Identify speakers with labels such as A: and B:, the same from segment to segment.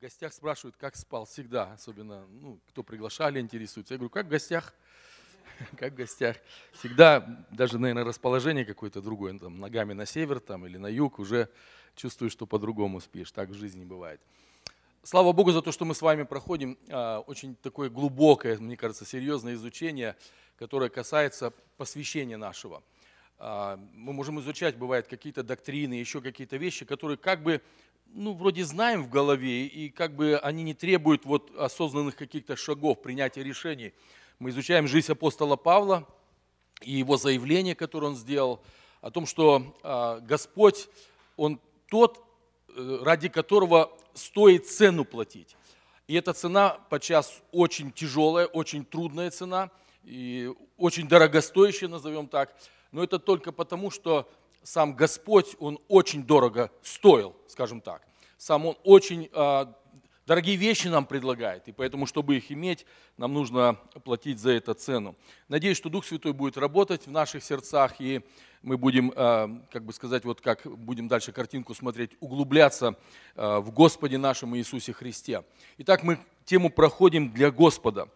A: гостях спрашивают, как спал всегда, особенно, ну, кто приглашали, интересуется. Я говорю, как в гостях? Как в гостях. Всегда, даже, наверное, расположение какое-то другое, ну, там, ногами на север там, или на юг, уже чувствуешь, что по-другому спишь. Так в жизни бывает. Слава Богу за то, что мы с вами проходим а, очень такое глубокое, мне кажется, серьезное изучение, которое касается посвящения нашего. А, мы можем изучать, бывает, какие-то доктрины, еще какие-то вещи, которые как бы ну, вроде знаем в голове, и как бы они не требуют вот осознанных каких-то шагов принятия решений. Мы изучаем жизнь апостола Павла и его заявление, которое он сделал, о том, что а, Господь, Он тот, э, ради которого стоит цену платить. И эта цена подчас очень тяжелая, очень трудная цена, и очень дорогостоящая, назовем так. Но это только потому, что сам Господь, он очень дорого стоил, скажем так. Сам он очень э, дорогие вещи нам предлагает, и поэтому, чтобы их иметь, нам нужно платить за это цену. Надеюсь, что Дух Святой будет работать в наших сердцах, и мы будем, а, как бы сказать, вот как будем дальше картинку смотреть, углубляться а, в Господе нашем Иисусе Христе. Итак, мы тему проходим для Господа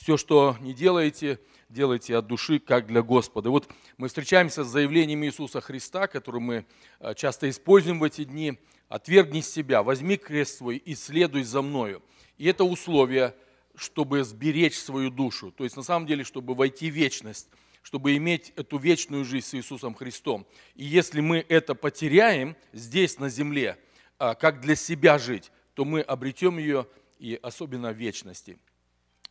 A: все, что не делаете, делайте от души, как для Господа. Вот мы встречаемся с заявлениями Иисуса Христа, которые мы а, часто используем в эти дни. «Отвергни себя, возьми крест свой и следуй за мною». И это условие, чтобы сберечь свою душу, то есть на самом деле, чтобы войти в вечность, чтобы иметь эту вечную жизнь с Иисусом Христом. И если мы это потеряем здесь, на земле, а, как для себя жить, то мы обретем ее и особенно в вечности –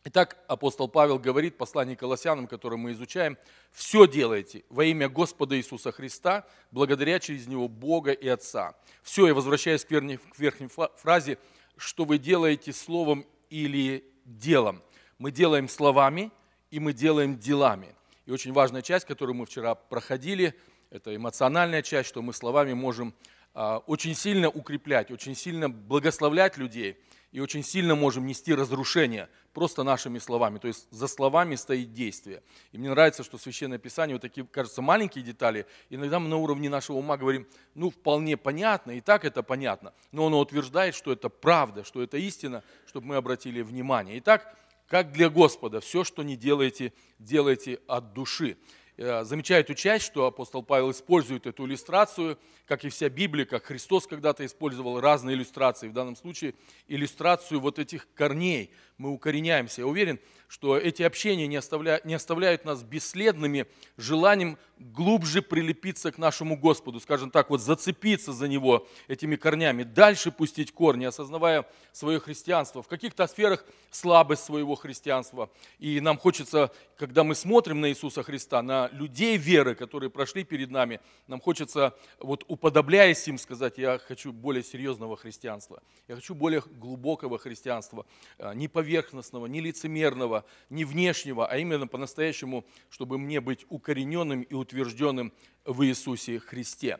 A: Итак, апостол Павел говорит в послании Колоссянам, которое мы изучаем, «Все делайте во имя Господа Иисуса Христа, благодаря через Него Бога и Отца». Все, я возвращаюсь к верхней, к верхней фразе, что вы делаете словом или делом. Мы делаем словами, и мы делаем делами. И очень важная часть, которую мы вчера проходили, это эмоциональная часть, что мы словами можем а, очень сильно укреплять, очень сильно благословлять людей – и очень сильно можем нести разрушение просто нашими словами. То есть за словами стоит действие. И мне нравится, что Священное Писание, вот такие, кажется, маленькие детали, иногда мы на уровне нашего ума говорим, ну, вполне понятно, и так это понятно. Но оно утверждает, что это правда, что это истина, чтобы мы обратили внимание. Итак, как для Господа, все, что не делаете, делайте от души. Э, замечает участь, что апостол Павел использует эту иллюстрацию, как и вся Библия, как Христос когда-то использовал разные иллюстрации, в данном случае иллюстрацию вот этих корней. Мы укореняемся. Я уверен, что эти общения не оставляют, не оставляют нас бесследными, желанием глубже прилепиться к нашему Господу, скажем так, вот зацепиться за Него этими корнями, дальше пустить корни, осознавая свое христианство, в каких-то сферах слабость своего христианства. И нам хочется, когда мы смотрим на Иисуса Христа, на людей веры, которые прошли перед нами, нам хочется, вот уподобляясь им, сказать, я хочу более серьезного христианства, я хочу более глубокого христианства, а, не поверхностного, не лицемерного, не внешнего, а именно по-настоящему, чтобы мне быть укорененным и утвержденным в Иисусе Христе.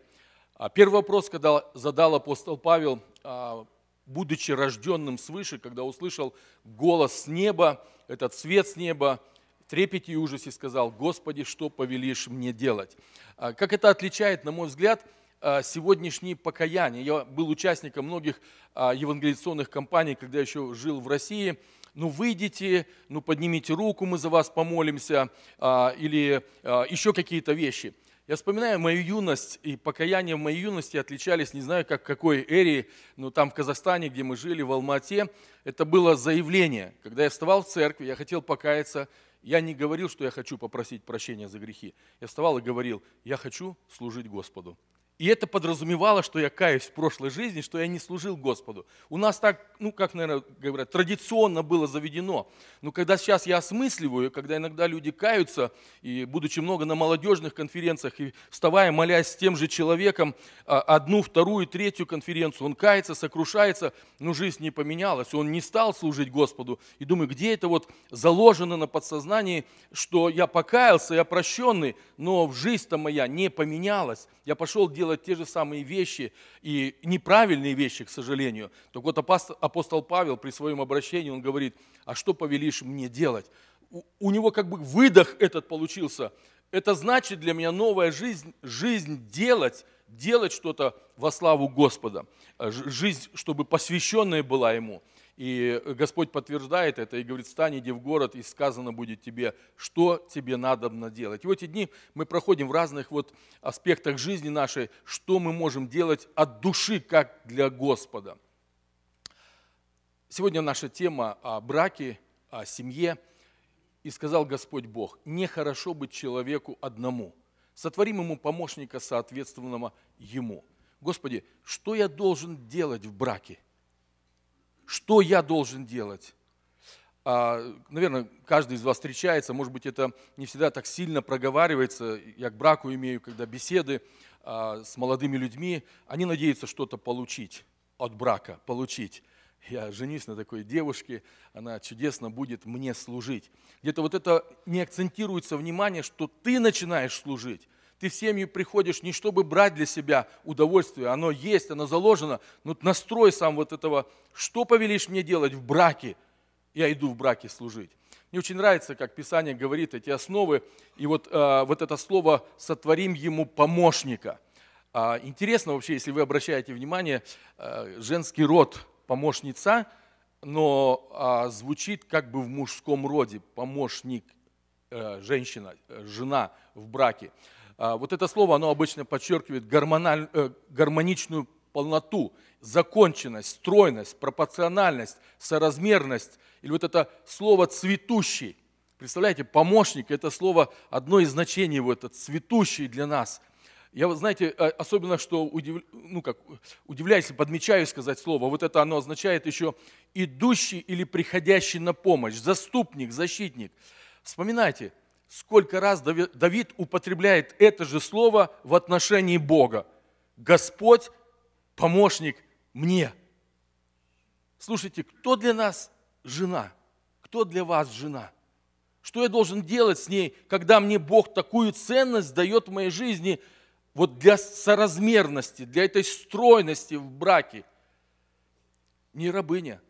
A: А первый вопрос, когда задал апостол Павел, а, будучи рожденным свыше, когда услышал голос с неба, этот свет с неба, трепет и ужас и сказал, «Господи, что повелишь мне делать?» а, Как это отличает, на мой взгляд, сегодняшние покаяния? Я был участником многих евангелиционных кампаний, когда еще жил в России – ну выйдите, ну поднимите руку, мы за вас помолимся, а, или а, еще какие-то вещи. Я вспоминаю мою юность, и покаяние в моей юности отличались, не знаю, как какой эре, но там в Казахстане, где мы жили, в Алмате, это было заявление. Когда я вставал в церкви, я хотел покаяться, я не говорил, что я хочу попросить прощения за грехи. Я вставал и говорил, я хочу служить Господу. И это подразумевало, что я каюсь в прошлой жизни, что я не служил Господу. У нас так, ну как, наверное, говорят, традиционно было заведено. Но когда сейчас я осмысливаю, когда иногда люди каются, и будучи много на молодежных конференциях, и вставая, молясь с тем же человеком, а, одну, вторую, третью конференцию, он кается, сокрушается, но жизнь не поменялась, он не стал служить Господу. И думаю, где это вот заложено на подсознании, что я покаялся, я прощенный, но жизнь-то моя не поменялась. Я пошел делать делать те же самые вещи и неправильные вещи, к сожалению. Так вот апостол Павел при своем обращении, он говорит, а что повелишь мне делать? У него как бы выдох этот получился. Это значит для меня новая жизнь, жизнь делать, делать что-то во славу Господа. Жизнь, чтобы посвященная была Ему – и Господь подтверждает это и говорит, встань, иди в город, и сказано будет тебе, что тебе надобно делать. И в эти дни мы проходим в разных вот аспектах жизни нашей, что мы можем делать от души, как для Господа. Сегодня наша тема о браке, о семье. И сказал Господь Бог, нехорошо быть человеку одному. Сотворим ему помощника, соответственного ему. Господи, что я должен делать в браке? Что я должен делать? А, Наверное, каждый из вас встречается, может быть, это не всегда так сильно проговаривается. Я к браку имею, когда беседы а, с молодыми людьми, они надеются что-то получить от брака, получить. Я женюсь на такой девушке, она чудесно будет мне служить. Где-то вот это не акцентируется внимание, что ты начинаешь служить. Ты в семью приходишь не чтобы брать для себя удовольствие, оно есть, оно заложено, но настрой сам вот этого, что повелишь мне делать в браке, я иду в браке служить. Мне очень нравится, как Писание говорит эти основы, и вот, э, вот это слово «сотворим ему помощника». Э, интересно вообще, если вы обращаете внимание, э, женский род «помощница», но э, звучит как бы в мужском роде «помощник», э, «женщина», э, «жена» в браке. А, вот это слово, оно обычно подчеркивает гормональ, э, гармоничную полноту, законченность, стройность, пропорциональность, соразмерность. Или вот это слово «цветущий». Представляете, помощник – это слово, одно из значений его, это «цветущий» для нас. Я, знаете, э, особенно, что удив... ну, как, удивляюсь, подмечаю сказать слово, вот это оно означает еще «идущий» или «приходящий на помощь», «заступник», «защитник». Вспоминайте – сколько раз Давид употребляет это же слово в отношении Бога. Господь – помощник мне. Слушайте, кто для нас жена? Кто для вас жена? Что я должен делать с ней, когда мне Бог такую ценность дает в моей жизни вот для соразмерности, для этой стройности в браке? Не рабыня,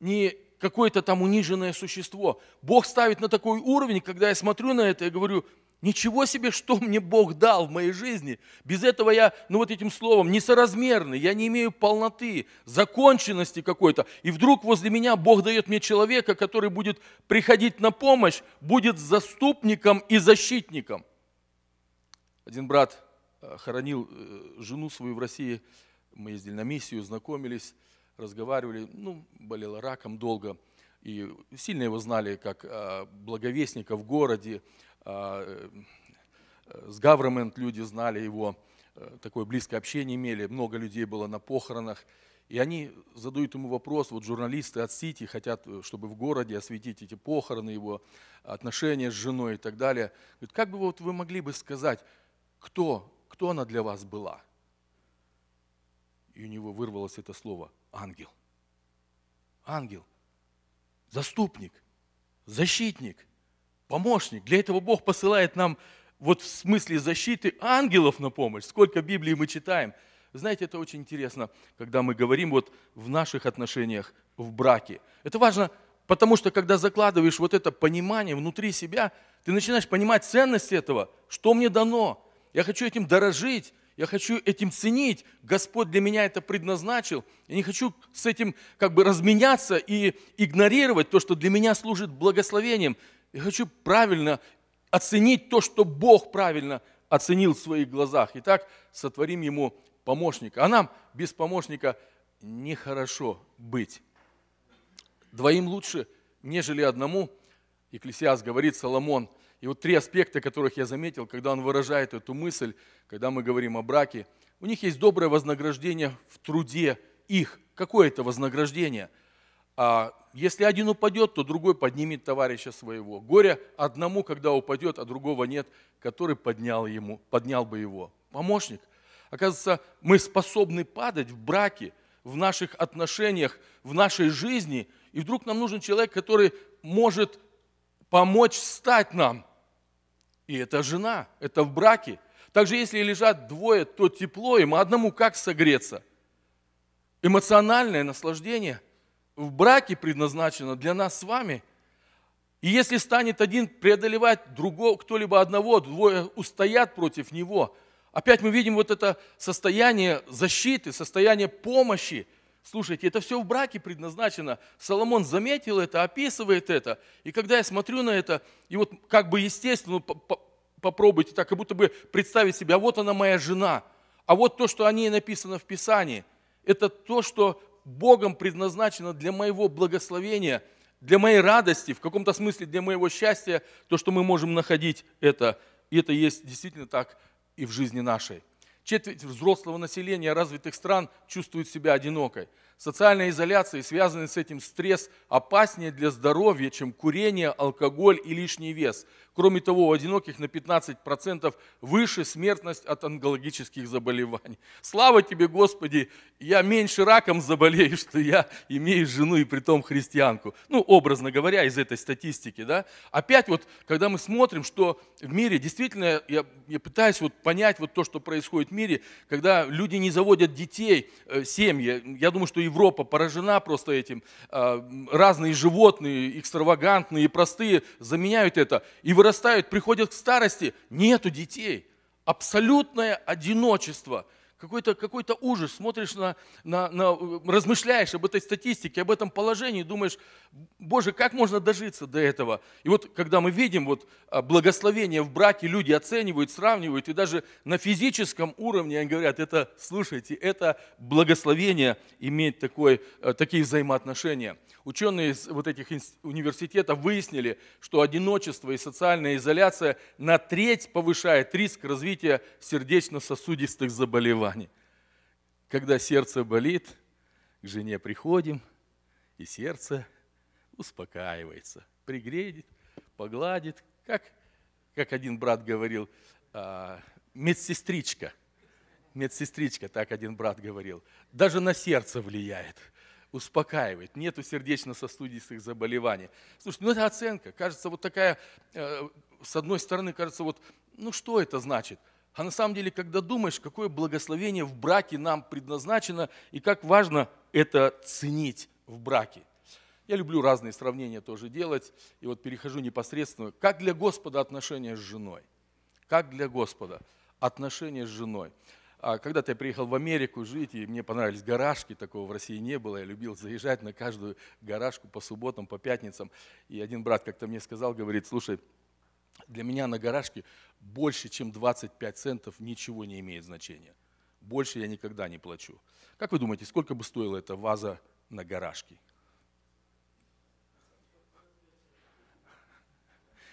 A: не какое-то там униженное существо. Бог ставит на такой уровень, когда я смотрю на это, я говорю, ничего себе, что мне Бог дал в моей жизни. Без этого я, ну вот этим словом, несоразмерный, я не имею полноты, законченности какой-то. И вдруг возле меня Бог дает мне человека, который будет приходить на помощь, будет заступником и защитником. Один брат э, хоронил э, жену свою в России, мы ездили на миссию, знакомились, разговаривали, ну, болел раком долго, и сильно его знали как а, благовестника в городе, а, э, с government люди знали его, э, такое близкое общение имели, много людей было на похоронах. И они задают ему вопрос, вот журналисты от Сити хотят, э, чтобы в городе осветить эти похороны, его отношения с женой и так далее. Говорит, как бы вот вы могли бы сказать, кто, кто она для вас была? И у него вырвалось это слово Ангел. Ангел. Заступник. Защитник. Помощник. Для этого Бог посылает нам вот в смысле защиты ангелов на помощь. Сколько Библии мы читаем. Знаете, это очень интересно, когда мы говорим вот в наших отношениях в браке. Это важно, потому что когда закладываешь вот это понимание внутри себя, ты начинаешь понимать ценность этого, что мне дано. Я хочу этим дорожить, я хочу этим ценить. Господь для меня это предназначил. Я не хочу с этим как бы разменяться и игнорировать то, что для меня служит благословением. Я хочу правильно оценить то, что Бог правильно оценил в своих глазах. Итак, сотворим ему помощника. А нам без помощника нехорошо быть. Двоим лучше, нежели одному. Екклесиас говорит Соломон – и вот три аспекта, которых я заметил, когда он выражает эту мысль, когда мы говорим о браке, у них есть доброе вознаграждение в труде их. Какое это вознаграждение? А если один упадет, то другой поднимет товарища своего. Горе одному, когда упадет, а другого нет, который поднял, ему, поднял бы его. Помощник. Оказывается, мы способны падать в браке, в наших отношениях, в нашей жизни, и вдруг нам нужен человек, который может помочь стать нам – и это жена, это в браке. Также если лежат двое, то тепло им, а одному как согреться? Эмоциональное наслаждение в браке предназначено для нас с вами. И если станет один преодолевать другого, кто-либо одного, двое устоят против него. Опять мы видим вот это состояние защиты, состояние помощи – Слушайте, это все в браке предназначено. Соломон заметил это, описывает это. И когда я смотрю на это, и вот как бы естественно, ну, попробуйте так, как будто бы представить себя. а вот она моя жена, а вот то, что о ней написано в Писании, это то, что Богом предназначено для моего благословения, для моей радости, в каком-то смысле для моего счастья, то, что мы можем находить это. И это есть действительно так и в жизни нашей. Четверть взрослого населения развитых стран чувствует себя одинокой. Социальная изоляция и связанный с этим стресс опаснее для здоровья, чем курение, алкоголь и лишний вес – Кроме того, у одиноких на 15% выше смертность от онкологических заболеваний. Слава тебе, Господи, я меньше раком заболею, что я имею жену и притом христианку. Ну, образно говоря, из этой статистики. Да? Опять вот, когда мы смотрим, что в мире, действительно, я, я пытаюсь вот понять вот то, что происходит в мире, когда люди не заводят детей, э, семьи. Я думаю, что Европа поражена просто этим. А, разные животные, экстравагантные, и простые, заменяют это. И в вырастают, приходят к старости, нету детей. Абсолютное одиночество – какой-то какой ужас. Смотришь на, на, на, размышляешь об этой статистике, об этом положении, думаешь, Боже, как можно дожиться до этого? И вот когда мы видим вот а, благословение в браке, люди оценивают, сравнивают, и даже на физическом уровне они говорят, это, слушайте, это благословение иметь такой, э, такие взаимоотношения. Ученые из вот этих университетов выяснили, что одиночество и социальная изоляция на треть повышает риск развития сердечно-сосудистых заболеваний. Казани. Когда сердце болит, к жене приходим, и сердце успокаивается, пригреет, погладит, как, как один брат говорил, а, медсестричка, медсестричка, так один брат говорил, даже на сердце влияет, успокаивает, нету сердечно-сосудистых заболеваний. Слушайте, ну это оценка, кажется, вот такая, э, с одной стороны, кажется, вот, ну что это значит – а на самом деле, когда думаешь, какое благословение в браке нам предназначено и как важно это ценить в браке. Я люблю разные сравнения тоже делать, и вот перехожу непосредственно. Как для Господа отношения с женой? Как для Господа отношения с женой? А когда-то я приехал в Америку жить, и мне понравились гаражки, такого в России не было. Я любил заезжать на каждую гаражку по субботам, по пятницам. И один брат как-то мне сказал, говорит, слушай, для меня на гаражке больше, чем 25 центов ничего не имеет значения. Больше я никогда не плачу. Как вы думаете, сколько бы стоила эта ваза на гаражке?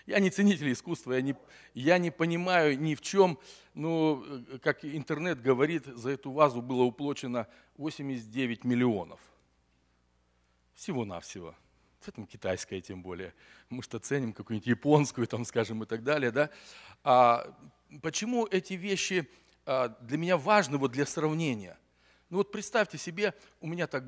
A: Я не ценитель искусства, я не, я не понимаю ни в чем. Но, ну, э, как интернет говорит, за эту вазу было уплочено 89 миллионов. Всего-навсего что там китайская тем более, мы что ценим какую-нибудь японскую, там, скажем, и так далее, да. А почему эти вещи а, для меня важны вот для сравнения – ну вот представьте себе, у меня так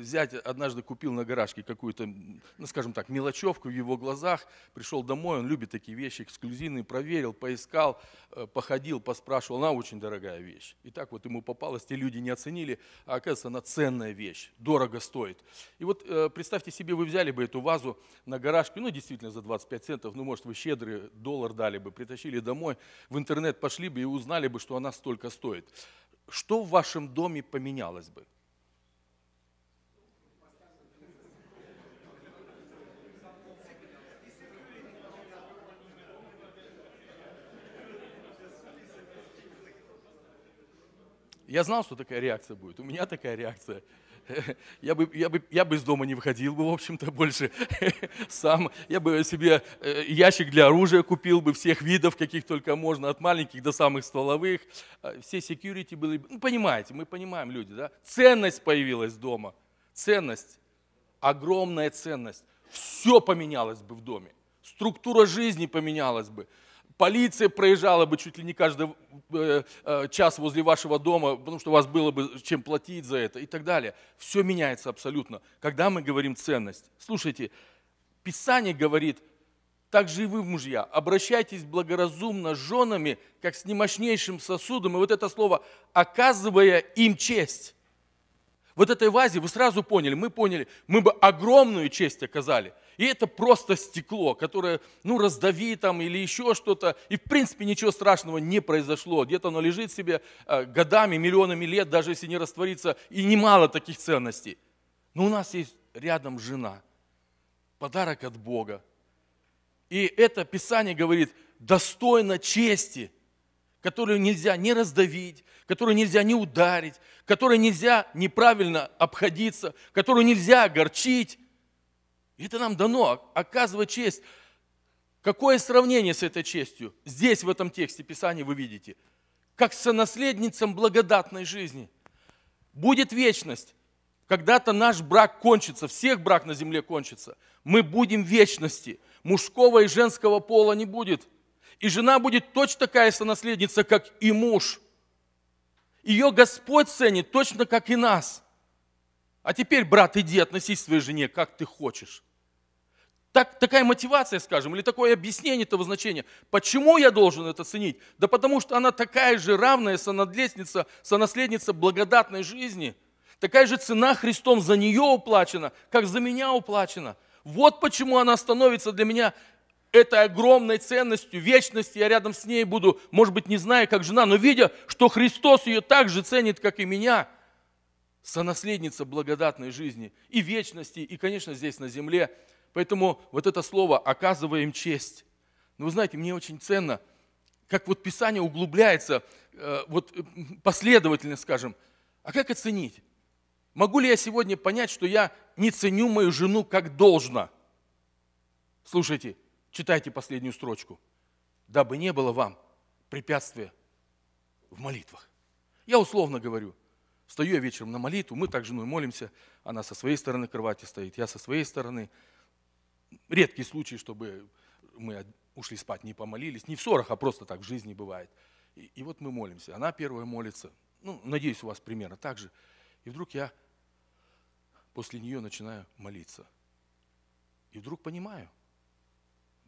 A: зять однажды купил на гаражке какую-то, ну скажем так, мелочевку в его глазах, пришел домой, он любит такие вещи эксклюзивные, проверил, поискал, э, походил, поспрашивал, она очень дорогая вещь. И так вот ему попалось, те люди не оценили, а оказывается, она ценная вещь, дорого стоит. И вот э, представьте себе, вы взяли бы эту вазу на гаражке, ну действительно за 25 центов, ну может вы щедрый доллар дали бы, притащили домой, в интернет пошли бы и узнали бы, что она столько стоит что в вашем доме поменялось бы? Я знал, что такая реакция будет. У меня такая реакция я бы, я, бы, я бы из дома не выходил бы, в общем-то, больше сам. Я бы себе э, ящик для оружия купил бы, всех видов, каких только можно, от маленьких до самых стволовых. А, все секьюрити были бы. Ну, понимаете, мы понимаем люди, да? Ценность появилась дома. Ценность. Огромная ценность. Все поменялось бы в доме. Структура жизни поменялась бы полиция проезжала бы чуть ли не каждый э, э, час возле вашего дома, потому что у вас было бы чем платить за это и так далее. Все меняется абсолютно, когда мы говорим ценность. Слушайте, Писание говорит, так же и вы, мужья, обращайтесь благоразумно с женами, как с немощнейшим сосудом. И вот это слово «оказывая им честь». Вот этой вазе вы сразу поняли, мы поняли, мы бы огромную честь оказали – и это просто стекло, которое, ну, раздави там или еще что-то, и в принципе ничего страшного не произошло. Где-то оно лежит себе э, годами, миллионами лет, даже если не растворится, и немало таких ценностей. Но у нас есть рядом жена, подарок от Бога. И это Писание говорит, достойно чести, которую нельзя не раздавить, которую нельзя не ударить, которой нельзя неправильно обходиться, которую нельзя огорчить, это нам дано, оказывать честь. Какое сравнение с этой честью? Здесь, в этом тексте Писания вы видите. Как сонаследницам благодатной жизни. Будет вечность. Когда-то наш брак кончится, всех брак на земле кончится. Мы будем в вечности. Мужского и женского пола не будет. И жена будет точно такая сонаследница, как и муж. Ее Господь ценит точно, как и нас – а теперь, брат, иди, относись к своей жене, как ты хочешь. Так, такая мотивация, скажем, или такое объяснение этого значения. Почему я должен это ценить? Да потому что она такая же равная сонадлесница, сонаследница благодатной жизни. Такая же цена Христом за нее уплачена, как за меня уплачена. Вот почему она становится для меня этой огромной ценностью, вечности. Я рядом с ней буду, может быть, не зная, как жена, но видя, что Христос ее так же ценит, как и меня – сонаследница благодатной жизни и вечности, и, конечно, здесь на земле. Поэтому вот это слово «оказываем честь». Но вы знаете, мне очень ценно, как вот Писание углубляется, э, вот э, последовательно, скажем. А как оценить? Могу ли я сегодня понять, что я не ценю мою жену как должно? Слушайте, читайте последнюю строчку. Дабы не было вам препятствия в молитвах. Я условно говорю – Встаю я вечером на молитву, мы так с женой молимся, она со своей стороны кровати стоит, я со своей стороны. Редкий случай, чтобы мы ушли спать, не помолились, не в ссорах, а просто так в жизни бывает. И, и вот мы молимся, она первая молится, ну, надеюсь, у вас примерно так же. И вдруг я после нее начинаю молиться. И вдруг понимаю,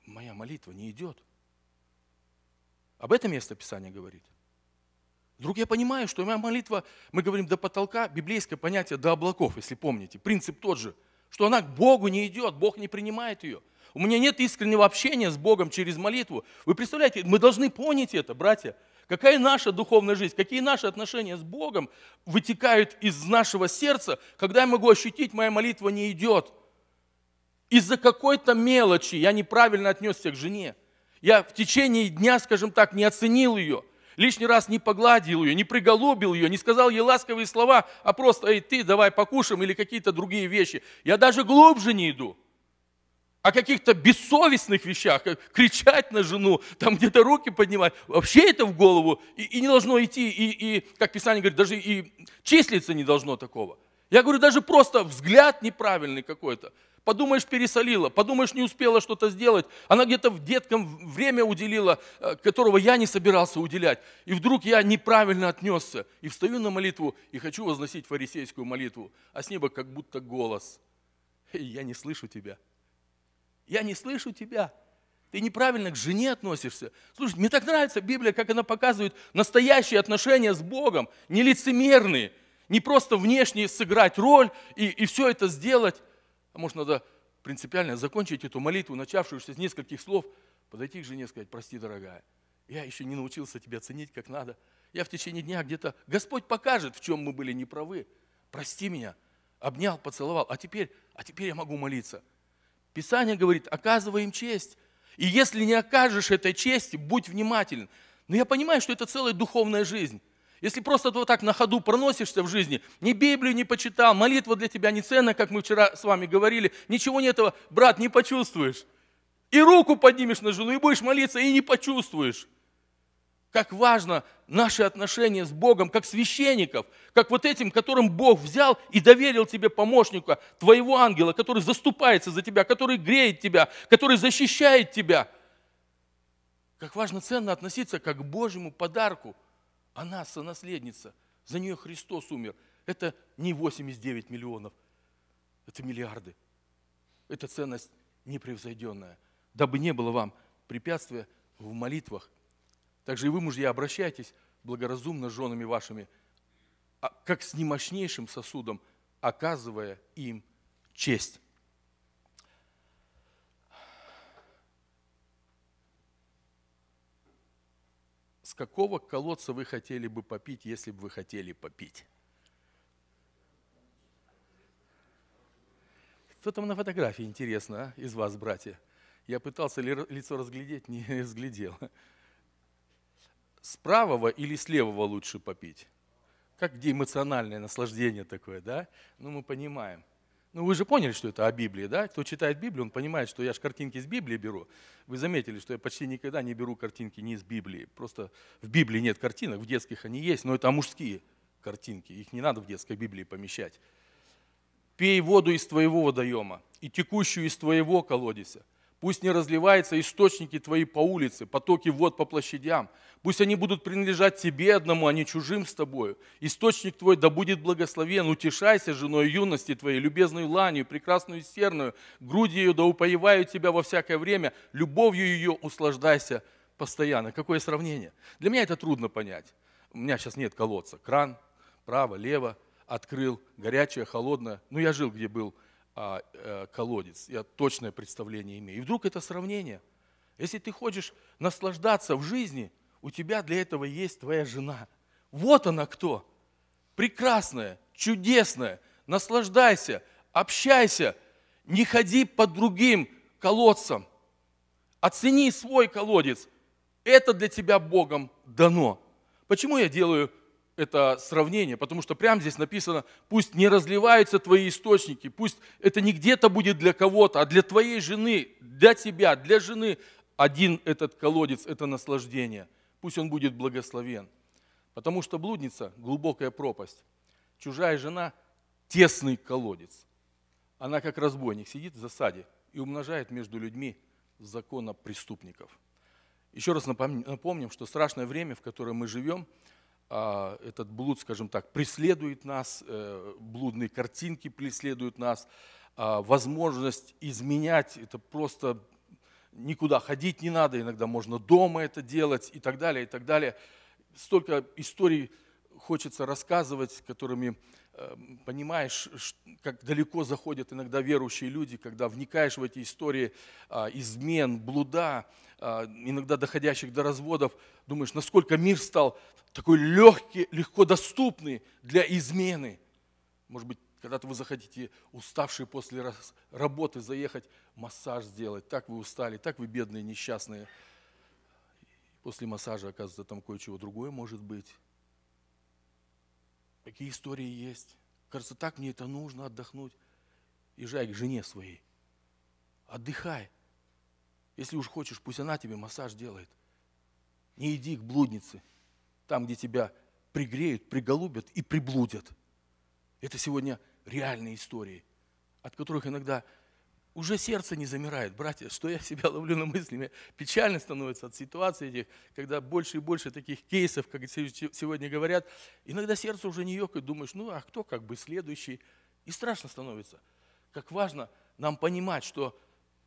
A: моя молитва не идет. Об этом место Писания говорит – Вдруг я понимаю, что моя молитва, мы говорим до потолка, библейское понятие до облаков, если помните, принцип тот же, что она к Богу не идет, Бог не принимает ее. У меня нет искреннего общения с Богом через молитву. Вы представляете, мы должны понять это, братья. Какая наша духовная жизнь, какие наши отношения с Богом вытекают из нашего сердца, когда я могу ощутить, моя молитва не идет. Из-за какой-то мелочи я неправильно отнесся к жене. Я в течение дня, скажем так, не оценил ее – лишний раз не погладил ее, не приголубил ее, не сказал ей ласковые слова, а просто, эй, ты, давай покушаем или какие-то другие вещи. Я даже глубже не иду. О каких-то бессовестных вещах, как э, кричать на жену, там где-то руки поднимать, вообще это в голову и, и не должно идти, и, и, как Писание говорит, даже и числиться не должно такого. Я говорю, даже просто взгляд неправильный какой-то подумаешь, пересолила, подумаешь, не успела что-то сделать. Она где-то в деткам время уделила, э, которого я не собирался уделять. И вдруг я неправильно отнесся. И встаю на молитву и хочу возносить фарисейскую молитву. А с неба как будто голос. я не слышу тебя. Я не слышу тебя. Ты неправильно к жене относишься. Слушай, мне так нравится Библия, как она показывает настоящие отношения с Богом, нелицемерные, не просто внешне сыграть роль и, и все это сделать, а может, надо принципиально закончить эту молитву, начавшуюся с нескольких слов, подойти к жене и сказать, прости, дорогая, я еще не научился тебя ценить как надо. Я в течение дня где-то... Господь покажет, в чем мы были неправы. Прости меня. Обнял, поцеловал. А теперь, а теперь я могу молиться. Писание говорит, оказываем честь. И если не окажешь этой чести, будь внимателен. Но я понимаю, что это целая духовная жизнь. Если просто вот так на ходу проносишься в жизни, ни Библию не почитал, молитва для тебя не ценна, как мы вчера с вами говорили, ничего не этого, брат, не почувствуешь. И руку поднимешь на жену, и будешь молиться, и не почувствуешь. Как важно наши отношения с Богом, как священников, как вот этим, которым Бог взял и доверил тебе помощника, твоего ангела, который заступается за тебя, который греет тебя, который защищает тебя. Как важно ценно относиться как к Божьему подарку – она сонаследница. За нее Христос умер. Это не 89 миллионов, это миллиарды. Это ценность непревзойденная. Дабы не было вам препятствия в молитвах. Также и вы, мужья, обращайтесь благоразумно с женами вашими, а, как с немощнейшим сосудом, оказывая им честь. с какого колодца вы хотели бы попить, если бы вы хотели попить? Кто там на фотографии, интересно, а, из вас, братья? Я пытался лицо разглядеть, не разглядел. С правого или с левого лучше попить? Как где эмоциональное наслаждение такое, да? Ну, мы понимаем. Ну вы же поняли, что это о Библии, да? Кто читает Библию, он понимает, что я же картинки из Библии беру. Вы заметили, что я почти никогда не беру картинки не из Библии. Просто в Библии нет картинок, в детских они есть, но это мужские картинки. Их не надо в детской Библии помещать. «Пей воду из твоего водоема и текущую из твоего колодеса». Пусть не разливаются источники твои по улице, потоки вод по площадям. Пусть они будут принадлежать тебе одному, а не чужим с тобою. Источник твой да будет благословен. Утешайся женой юности твоей, любезной ланью, прекрасную и серную. Грудью ее да упоеваю тебя во всякое время. Любовью ее услаждайся постоянно. Какое сравнение? Для меня это трудно понять. У меня сейчас нет колодца. Кран, право, лево, открыл, горячее, холодное. Ну, я жил, где был а, а, колодец, я точное представление имею. И вдруг это сравнение. Если ты хочешь наслаждаться в жизни, у тебя для этого есть твоя жена. Вот она кто. Прекрасная, чудесная. Наслаждайся, общайся. Не ходи по другим колодцам. Оцени свой колодец. Это для тебя Богом дано. Почему я делаю это сравнение, потому что прямо здесь написано, пусть не разливаются твои источники, пусть это не где-то будет для кого-то, а для твоей жены, для тебя, для жены один этот колодец, это наслаждение. Пусть он будет благословен. Потому что блудница – глубокая пропасть. Чужая жена – тесный колодец. Она как разбойник сидит в засаде и умножает между людьми закона преступников. Еще раз напомним, что страшное время, в которое мы живем – а, этот блуд, скажем так, преследует нас, э, блудные картинки преследуют нас, а, возможность изменять, это просто никуда ходить не надо, иногда можно дома это делать и так далее, и так далее. Столько историй хочется рассказывать, которыми э, понимаешь, как далеко заходят иногда верующие люди, когда вникаешь в эти истории а, измен, блуда, а, иногда доходящих до разводов, думаешь, насколько мир стал такой легкий, легко доступный для измены. Может быть, когда-то вы захотите, уставшие после работы, заехать, массаж сделать. Так вы устали, так вы бедные, несчастные. После массажа, оказывается, там кое-чего другое может быть. Такие истории есть. Кажется, так мне это нужно отдохнуть. Езжай к жене своей. Отдыхай. Если уж хочешь, пусть она тебе массаж делает. Не иди к блуднице, там, где тебя пригреют, приголубят и приблудят. Это сегодня реальные истории, от которых иногда уже сердце не замирает, братья, что я себя ловлю на мысли, печально становится от ситуации этих, когда больше и больше таких кейсов, как сегодня говорят, иногда сердце уже не ёкает, думаешь, ну а кто как бы следующий, и страшно становится. Как важно нам понимать, что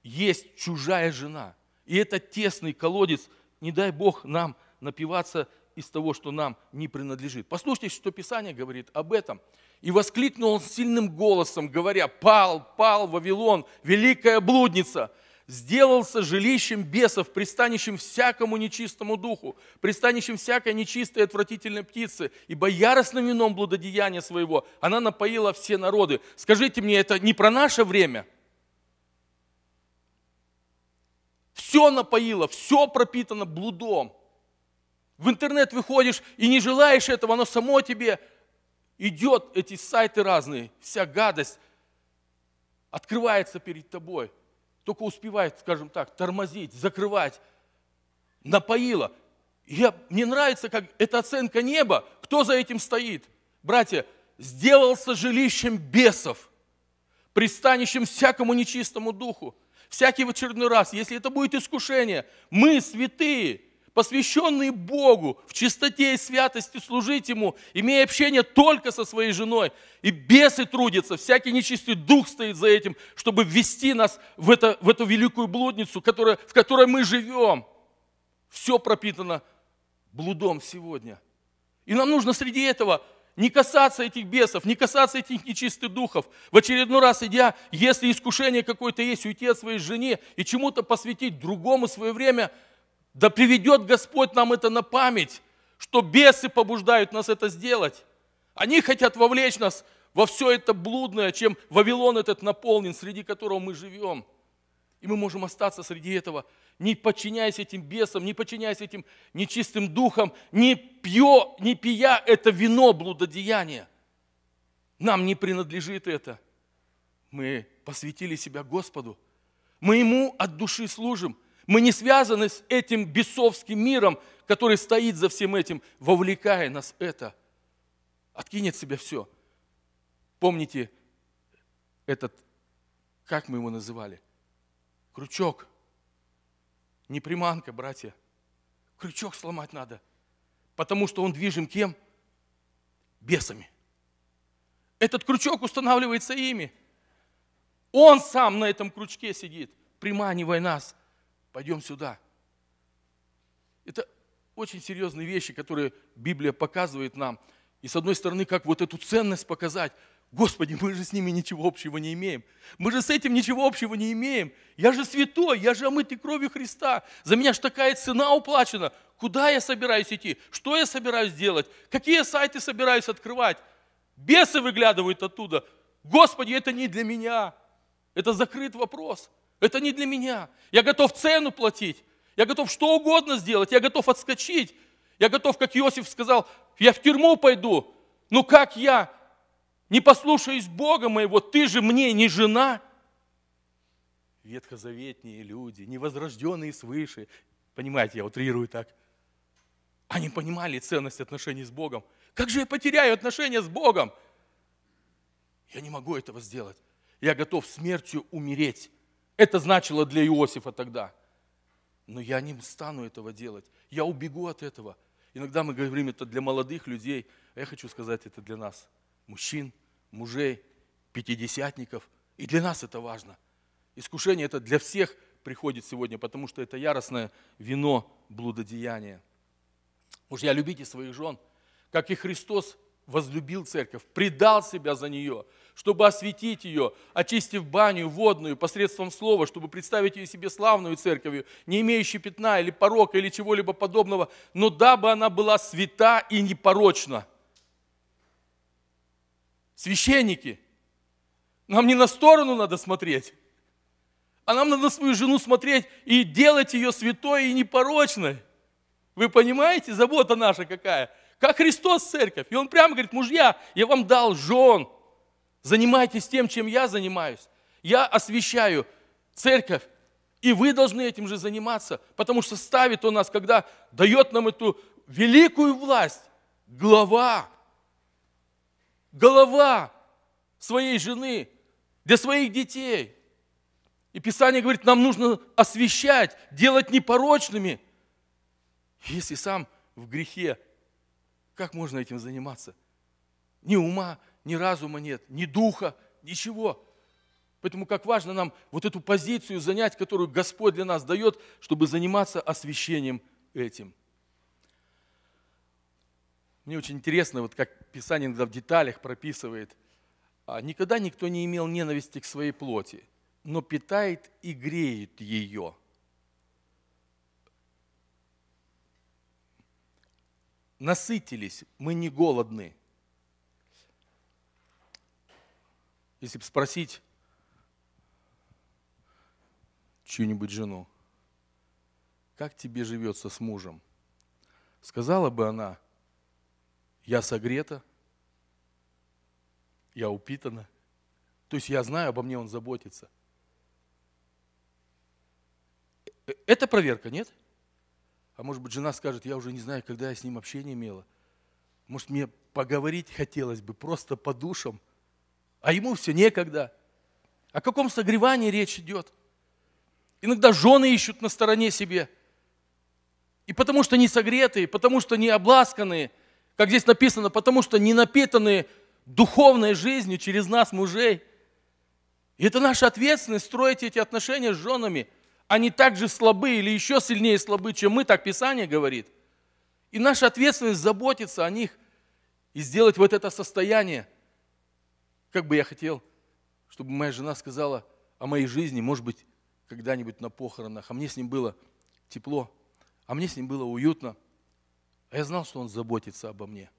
A: есть чужая жена. И это тесный колодец, не дай Бог нам напиваться из того, что нам не принадлежит. Послушайте, что Писание говорит об этом. «И воскликнул он сильным голосом, говоря, «Пал, пал, Вавилон, великая блудница!» сделался жилищем бесов, пристанищем всякому нечистому духу, пристанищем всякой нечистой и отвратительной птицы, ибо яростным вином блудодеяния своего она напоила все народы. Скажите мне, это не про наше время – все напоило, все пропитано блудом. В интернет выходишь и не желаешь этого, оно само тебе идет, эти сайты разные, вся гадость открывается перед тобой. Только успевает, скажем так, тормозить, закрывать, напоило. Я, мне нравится, как эта оценка неба, кто за этим стоит. Братья, сделался жилищем бесов, пристанищем всякому нечистому духу – всякий в очередной раз, если это будет искушение, мы, святые, посвященные Богу, в чистоте и святости служить Ему, имея общение только со своей женой. И бесы трудятся, всякий нечистый дух стоит за этим, чтобы ввести нас в, это, в эту великую блудницу, которая, в которой мы живем. Все пропитано блудом сегодня. И нам нужно среди этого не касаться этих бесов, не касаться этих нечистых духов. В очередной раз идя, если искушение какое-то есть, уйти от своей жены и чему-то посвятить другому свое время, да приведет Господь нам это на память, что бесы побуждают нас это сделать. Они хотят вовлечь нас во все это блудное, чем Вавилон этот наполнен, среди которого мы живем – и мы можем остаться среди этого, не подчиняясь этим бесам, не подчиняясь этим нечистым духам, не, пьё, не пия это вино блудодеяния. Нам не принадлежит это. Мы посвятили себя Господу. Мы Ему от души служим. Мы не связаны с этим бесовским миром, который стоит за всем этим, вовлекая нас это. Откинет себя все. Помните этот, как мы его называли – Крючок. Не приманка, братья. Крючок сломать надо. Потому что он движим кем? Бесами. Этот крючок устанавливается ими. Он сам на этом крючке сидит, приманивая нас. Пойдем сюда. Это очень серьезные вещи, которые Библия показывает нам. И с одной стороны, как вот эту ценность показать, Господи, мы же с ними ничего общего не имеем. Мы же с этим ничего общего не имеем. Я же святой, я же омытый кровью Христа. За меня же такая цена уплачена. Куда я собираюсь идти? Что я собираюсь делать? Какие сайты собираюсь открывать? Бесы выглядывают оттуда. Господи, это не для меня. Это закрыт вопрос. Это не для меня. Я готов цену платить. Я готов что угодно сделать. Я готов отскочить. Я готов, как Иосиф сказал, я в тюрьму пойду. Но ну как я не послушаюсь Бога моего, ты же мне не жена. Ветхозаветные люди, невозрожденные свыше, понимаете, я утрирую так, они понимали ценность отношений с Богом. Как же я потеряю отношения с Богом? Я не могу этого сделать. Я готов смертью умереть. Это значило для Иосифа тогда. Но я не стану этого делать. Я убегу от этого. Иногда мы говорим это для молодых людей, а я хочу сказать это для нас, мужчин, мужей, пятидесятников. И для нас это важно. Искушение это для всех приходит сегодня, потому что это яростное вино блудодеяния. Мужья, любите своих жен, как и Христос возлюбил церковь, предал себя за нее, чтобы осветить ее, очистив баню водную посредством слова, чтобы представить ее себе славную церковью, не имеющей пятна или порока или чего-либо подобного, но дабы она была свята и непорочна священники. Нам не на сторону надо смотреть, а нам надо свою жену смотреть и делать ее святой и непорочной. Вы понимаете, забота наша какая? Как Христос церковь. И он прямо говорит, мужья, я вам дал жен. Занимайтесь тем, чем я занимаюсь. Я освящаю церковь. И вы должны этим же заниматься, потому что ставит он нас, когда дает нам эту великую власть, глава, голова своей жены, для своих детей. И Писание говорит, нам нужно освещать, делать непорочными. Если сам в грехе, как можно этим заниматься? Ни ума, ни разума нет, ни духа, ничего. Поэтому как важно нам вот эту позицию занять, которую Господь для нас дает, чтобы заниматься освещением этим. Мне очень интересно, вот как Писание иногда в деталях прописывает. «А никогда никто не имел ненависти к своей плоти, но питает и греет ее. Насытились, мы не голодны. Если бы спросить чью-нибудь жену, как тебе живется с мужем, сказала бы она – я согрета, я упитана. То есть я знаю, обо мне Он заботится. Э, это проверка, нет? А может быть, жена скажет, я уже не знаю, когда я с ним общение имела. Может, мне поговорить хотелось бы просто по душам, а ему все некогда. О каком согревании речь идет? Иногда жены ищут на стороне себе. И потому что не согретые, потому что не обласканные – как здесь написано, потому что не напитаны духовной жизнью через нас, мужей. И это наша ответственность строить эти отношения с женами. Они так же слабы или еще сильнее слабы, чем мы, так Писание говорит. И наша ответственность заботиться о них и сделать вот это состояние. Как бы я хотел, чтобы моя жена сказала о моей жизни, может быть, когда-нибудь на похоронах, а мне с ним было тепло, а мне с ним было уютно – а я знал, что Он заботится обо мне.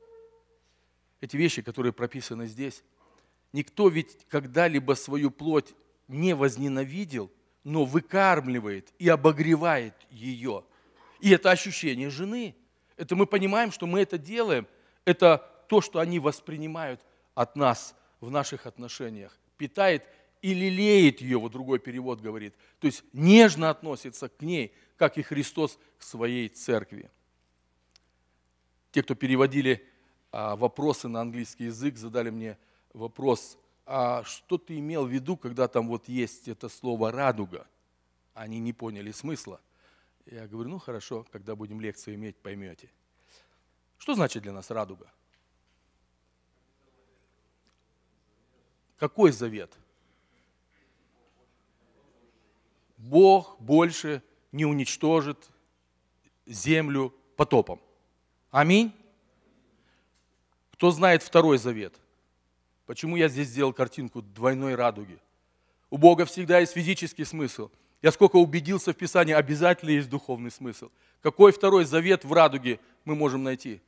A: Эти вещи, которые прописаны здесь. Никто ведь когда-либо свою плоть не возненавидел, но выкармливает и обогревает ее. И это ощущение жены. Это мы понимаем, что мы это делаем. Это то, что они воспринимают от нас в наших отношениях. Питает и лелеет ее, вот другой перевод говорит. То есть нежно относится к ней, как и Христос к своей церкви те, кто переводили а, вопросы на английский язык, задали мне вопрос, а что ты имел в виду, когда там вот есть это слово «радуга»? Они не поняли смысла. Я говорю, ну хорошо, когда будем лекцию иметь, поймете. Что значит для нас радуга? Какой завет? Бог больше не уничтожит землю потопом. Аминь. Кто знает второй завет? Почему я здесь сделал картинку двойной радуги? У Бога всегда есть физический смысл. Я сколько убедился в Писании, обязательно есть духовный смысл. Какой второй завет в радуге мы можем найти?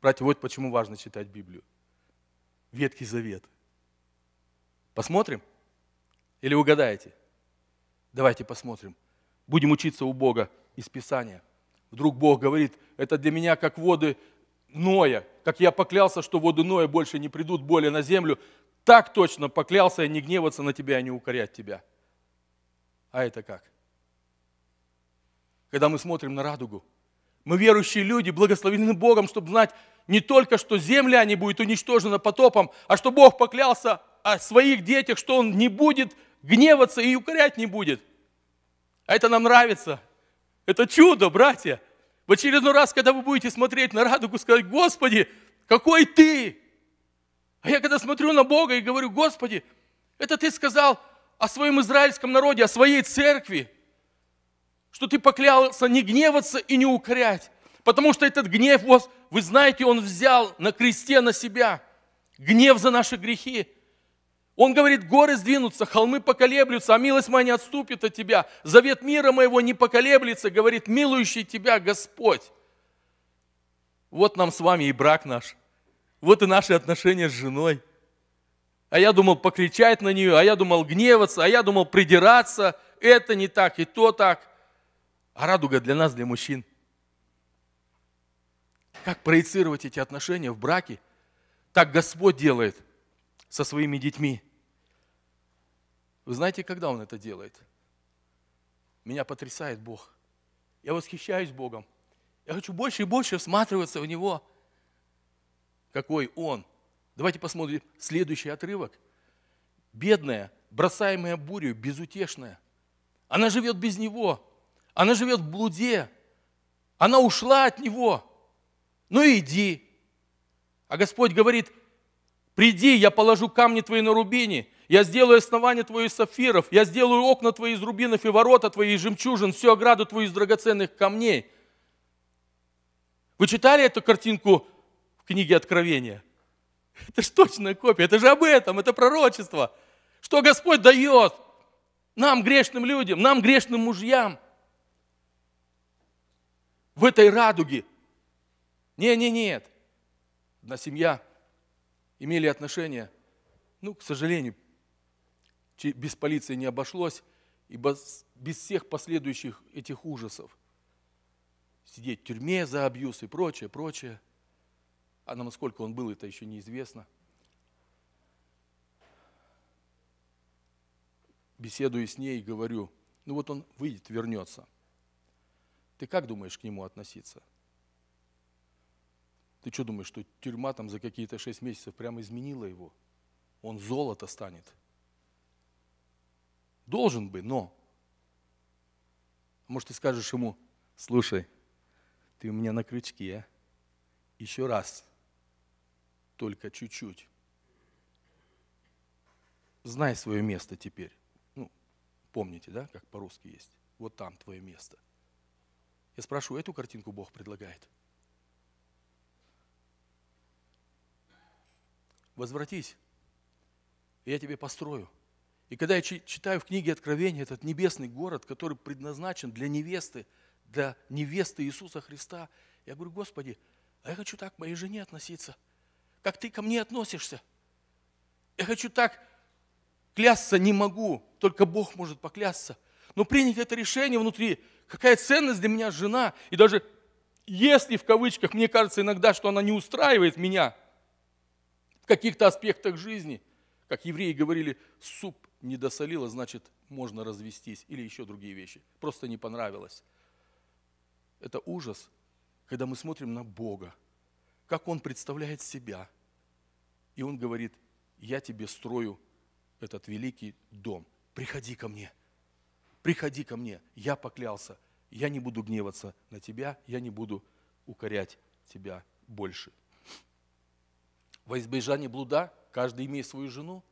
A: Братья, вот почему важно читать Библию. Ветхий завет. Посмотрим? Или угадаете? Давайте посмотрим. Будем учиться у Бога из Писания – Вдруг Бог говорит, это для меня как воды Ноя, как я поклялся, что воды Ноя больше не придут более на землю, так точно поклялся я не гневаться на тебя а не укорять тебя. А это как? Когда мы смотрим на радугу, мы верующие люди, благословены Богом, чтобы знать не только, что земля не будет уничтожена потопом, а что Бог поклялся о своих детях, что Он не будет гневаться и укорять не будет. А это нам нравится – это чудо, братья. В очередной раз, когда вы будете смотреть на радугу, сказать, Господи, какой Ты? А я когда смотрю на Бога и говорю, Господи, это Ты сказал о своем израильском народе, о своей церкви, что Ты поклялся не гневаться и не укорять, потому что этот гнев, вас, вы знаете, Он взял на кресте на Себя, гнев за наши грехи – он говорит, горы сдвинутся, холмы поколеблются, а милость моя не отступит от тебя. Завет мира моего не поколеблется, говорит, милующий тебя Господь. Вот нам с вами и брак наш. Вот и наши отношения с женой. А я думал покричать на нее, а я думал гневаться, а я думал придираться. Это не так и то так. А радуга для нас, для мужчин. Как проецировать эти отношения в браке? Так Господь делает со своими детьми. Вы знаете, когда Он это делает? Меня потрясает Бог. Я восхищаюсь Богом. Я хочу больше и больше всматриваться в Него. Какой Он. Давайте посмотрим следующий отрывок. Бедная, бросаемая бурью, безутешная. Она живет без Него. Она живет в блуде. Она ушла от Него. Ну иди. А Господь говорит, приди, я положу камни твои на рубине я сделаю основание твое из сапфиров, я сделаю окна твои из рубинов и ворота твои из жемчужин, всю ограду твою из драгоценных камней. Вы читали эту картинку в книге Откровения? Это же точная копия, это же об этом, это пророчество. Что Господь дает нам, грешным людям, нам, грешным мужьям. В этой радуге. Не, не, нет. Одна семья имели отношения, ну, к сожалению, без полиции не обошлось, и без всех последующих этих ужасов. Сидеть в тюрьме за абьюз и прочее, прочее. А насколько он был, это еще неизвестно. Беседую с ней и говорю, ну вот он выйдет, вернется. Ты как думаешь к нему относиться? Ты что думаешь, что тюрьма там за какие-то шесть месяцев прямо изменила его? Он золото станет – Должен бы, но. Может, ты скажешь ему, слушай, ты у меня на крючке, а? Еще раз, только чуть-чуть. Знай свое место теперь. Ну, помните, да, как по-русски есть. Вот там твое место. Я спрашиваю, эту картинку Бог предлагает? Возвратись, и я тебе построю. И когда я читаю в книге Откровения этот небесный город, который предназначен для невесты, для невесты Иисуса Христа, я говорю, Господи, а я хочу так к моей жене относиться, как ты ко мне относишься. Я хочу так, клясться не могу, только Бог может поклясться. Но принять это решение внутри, какая ценность для меня жена, и даже если в кавычках мне кажется иногда, что она не устраивает меня в каких-то аспектах жизни, как евреи говорили, суп не досолила, значит, можно развестись или еще другие вещи. Просто не понравилось. Это ужас, когда мы смотрим на Бога, как Он представляет себя. И Он говорит, я тебе строю этот великий дом. Приходи ко мне, приходи ко мне, я поклялся, я не буду гневаться на тебя, я не буду укорять тебя больше. Во избежание блуда каждый имеет свою жену,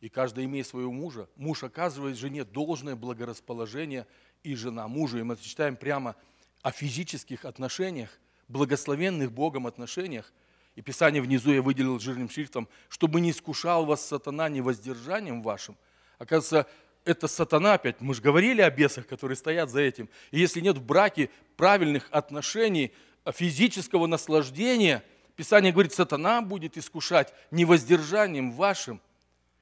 A: и каждый имеет своего мужа. Муж оказывает жене должное благорасположение и жена мужу. И мы читаем прямо о физических отношениях, благословенных Богом отношениях. И Писание внизу я выделил жирным шрифтом, чтобы не искушал вас сатана невоздержанием вашим. Оказывается, это сатана опять. Мы же говорили о бесах, которые стоят за этим. И если нет в браке правильных отношений, а физического наслаждения, Писание говорит, сатана будет искушать невоздержанием вашим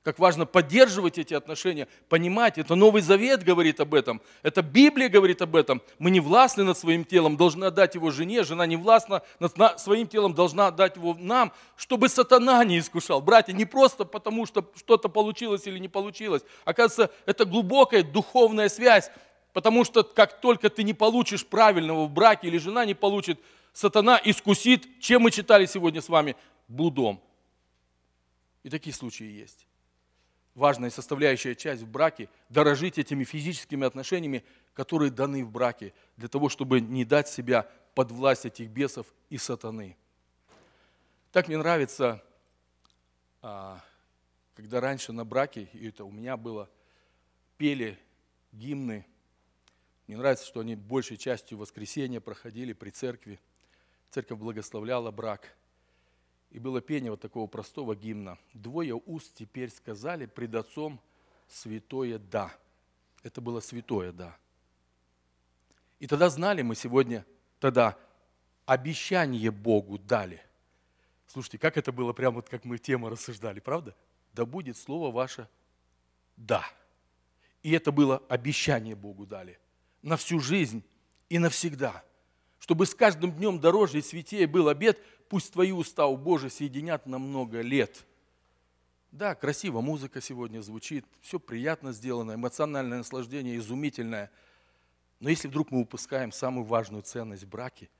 A: как важно поддерживать эти отношения, понимать, это Новый Завет говорит об этом, это Библия говорит об этом. Мы не властны над своим телом, должны отдать его жене, жена не властна над своим телом, должна отдать его нам, чтобы сатана не искушал. Братья, не просто потому, что что-то получилось или не получилось. Оказывается, это глубокая духовная связь, потому что как только ты не получишь правильного в браке или жена не получит, сатана искусит, чем мы читали сегодня с вами, блудом. И такие случаи есть важная составляющая часть в браке, дорожить этими физическими отношениями, которые даны в браке, для того, чтобы не дать себя под власть этих бесов и сатаны. Так мне нравится, а, когда раньше на браке, и это у меня было, пели гимны. Мне нравится, что они большей частью воскресенья проходили при церкви. Церковь благословляла брак – и было пение вот такого простого гимна. «Двое уст теперь сказали пред Отцом святое «да». Это было святое «да». И тогда знали мы сегодня, тогда обещание Богу дали. Слушайте, как это было прямо вот как мы тему рассуждали, правда? Да будет слово ваше «да». И это было обещание Богу дали на всю жизнь и навсегда. Чтобы с каждым днем дороже и святее был обед, Пусть твои уста, у Боже, соединят на много лет. Да, красиво музыка сегодня звучит, все приятно сделано, эмоциональное наслаждение изумительное. Но если вдруг мы упускаем самую важную ценность браки,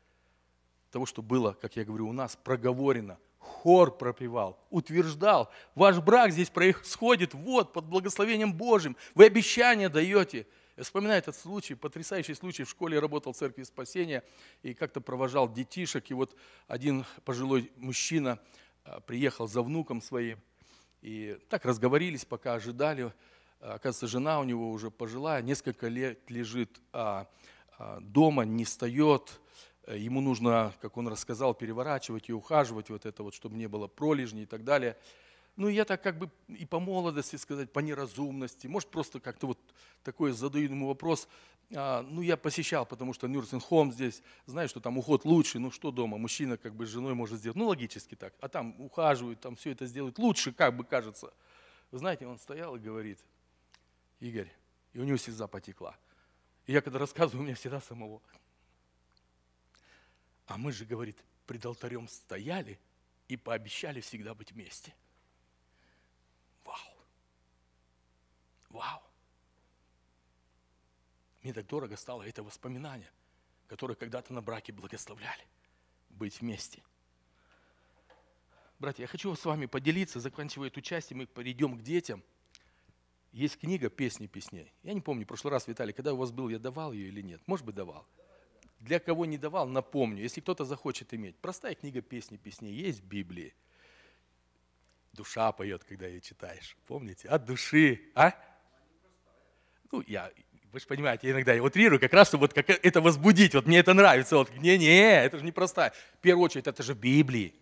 A: того, что было, как я говорю, у нас проговорено, хор пропевал, утверждал, ваш брак здесь происходит, вот, под благословением Божьим, вы обещания даете – я вспоминаю этот случай, потрясающий случай. В школе работал в церкви спасения и как-то провожал детишек. И вот один пожилой мужчина а, приехал за внуком своим. И так разговорились, пока ожидали. А, оказывается, жена у него уже пожилая, несколько лет лежит а, дома, не встает. Ему нужно, как он рассказал, переворачивать и ухаживать, вот это вот, чтобы не было пролежней и так далее. Ну, я так как бы и по молодости сказать, по неразумности, может, просто как-то вот такой задаю ему вопрос. А, ну, я посещал, потому что Нюрсенхом здесь, знаю, что там уход лучше, ну что дома, мужчина как бы с женой может сделать, ну, логически так, а там ухаживают, там все это сделают лучше, как бы кажется. Вы знаете, он стоял и говорит, Игорь, и у него слеза потекла. И я когда рассказываю, у меня всегда самого. А мы же, говорит, пред алтарем стояли и пообещали всегда быть вместе. Вау! Мне так дорого стало это воспоминание, которое когда-то на браке благословляли. Быть вместе. Братья, я хочу с вами поделиться, заканчивая эту часть, и мы перейдем к детям. Есть книга «Песни песней». Я не помню, в прошлый раз, Виталий, когда у вас был, я давал ее или нет? Может быть, давал. Для кого не давал, напомню, если кто-то захочет иметь. Простая книга «Песни песней» есть в Библии. Душа поет, когда ее читаешь. Помните? От души, а? ну, я, вы же понимаете, я иногда его утрирую, как раз, чтобы вот как это возбудить, вот мне это нравится, вот, не, не, это же непростая. В первую очередь, это же в Библии.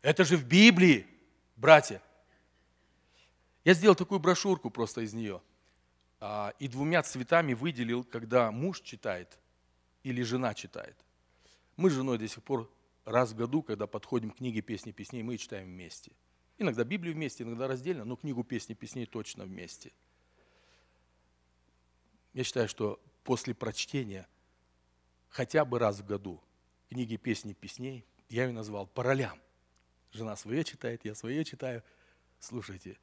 A: Это же в Библии, братья. Я сделал такую брошюрку просто из нее. А, И двумя цветами выделил, когда муж читает или жена читает. Мы с женой до сих пор раз в году, когда подходим к книге «Песни песней», мы читаем вместе. Иногда Библию вместе, иногда раздельно, но книгу «Песни песней» точно вместе – я считаю, что после прочтения хотя бы раз в году книги «Песни песней» я ее назвал «По ролям». Жена свое читает, я свое читаю. Слушайте,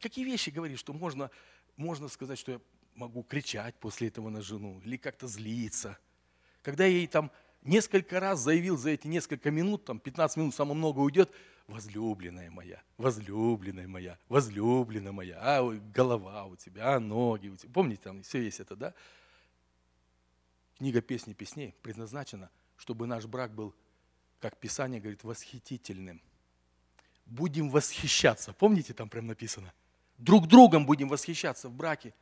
A: какие вещи говорит, что можно, можно сказать, что я могу кричать после этого на жену или как-то злиться. Когда я ей там несколько раз заявил за эти несколько минут, там 15 минут самое много уйдет, возлюбленная моя, возлюбленная моя, возлюбленная моя, а голова у тебя, а ноги у тебя. Помните, там все есть это, да? Книга песни песней предназначена, чтобы наш брак был, как Писание говорит, восхитительным. Будем восхищаться. Помните, там прям написано? Друг другом будем восхищаться в браке.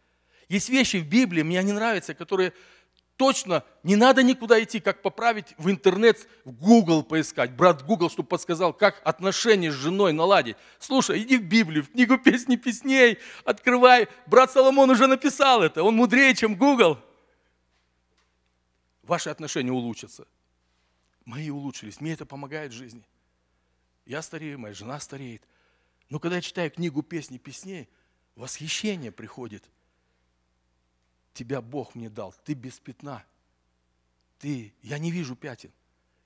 A: Есть вещи в Библии, мне они нравятся, которые точно не надо никуда идти, как поправить в интернет, в Google поискать, брат Google, чтобы подсказал, как отношения с женой наладить. Слушай, иди в Библию, в книгу песни песней, открывай. Брат Соломон уже написал это, он мудрее, чем Google. Ваши отношения улучшатся. Мои улучшились, мне это помогает в жизни. Я старею, моя жена стареет. Но когда я читаю книгу песни песней, восхищение приходит – тебя Бог мне дал, ты без пятна. Ты, я не вижу пятен.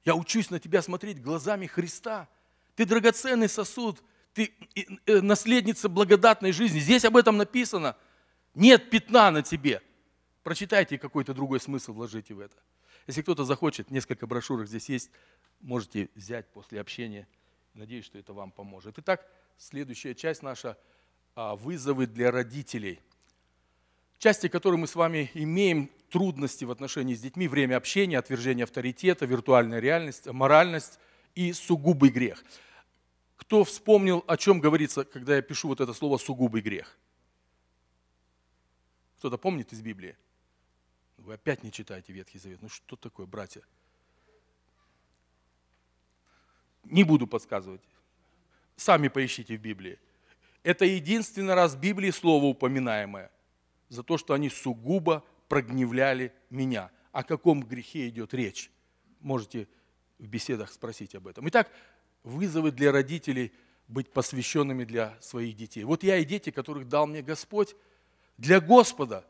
A: Я учусь на тебя смотреть глазами Христа. Ты драгоценный сосуд, ты э, наследница благодатной жизни. Здесь об этом написано. Нет пятна на тебе. Прочитайте какой-то другой смысл, вложите в это. Если кто-то захочет, несколько брошюрок здесь есть, можете взять после общения. Надеюсь, что это вам поможет. Итак, следующая часть наша а, – вызовы для родителей – части которые мы с вами имеем трудности в отношении с детьми, время общения, отвержение авторитета, виртуальная реальность, моральность и сугубый грех. Кто вспомнил, о чем говорится, когда я пишу вот это слово «сугубый грех»? Кто-то помнит из Библии? Ну, вы опять не читаете Ветхий Завет. Ну что такое, братья? Не буду подсказывать. Сами поищите в Библии. Это единственный раз в Библии слово упоминаемое – за то, что они сугубо прогневляли меня. О каком грехе идет речь? Можете в беседах спросить об этом. Итак, вызовы для родителей быть посвященными для своих детей. Вот я и дети, которых дал мне Господь, для Господа.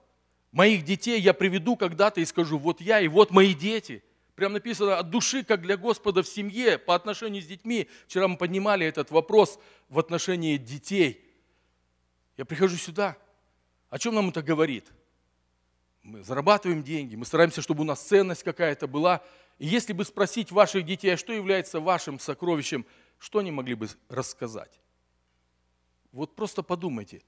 A: Моих детей я приведу когда-то и скажу, вот я и вот мои дети. Прям написано от души, как для Господа в семье, по отношению с детьми. Вчера мы поднимали этот вопрос в отношении детей. Я прихожу сюда – о чем нам это говорит? Мы зарабатываем деньги, мы стараемся, чтобы у нас ценность какая-то была. И если бы спросить ваших детей, а что является вашим сокровищем, что они могли бы рассказать? Вот просто подумайте,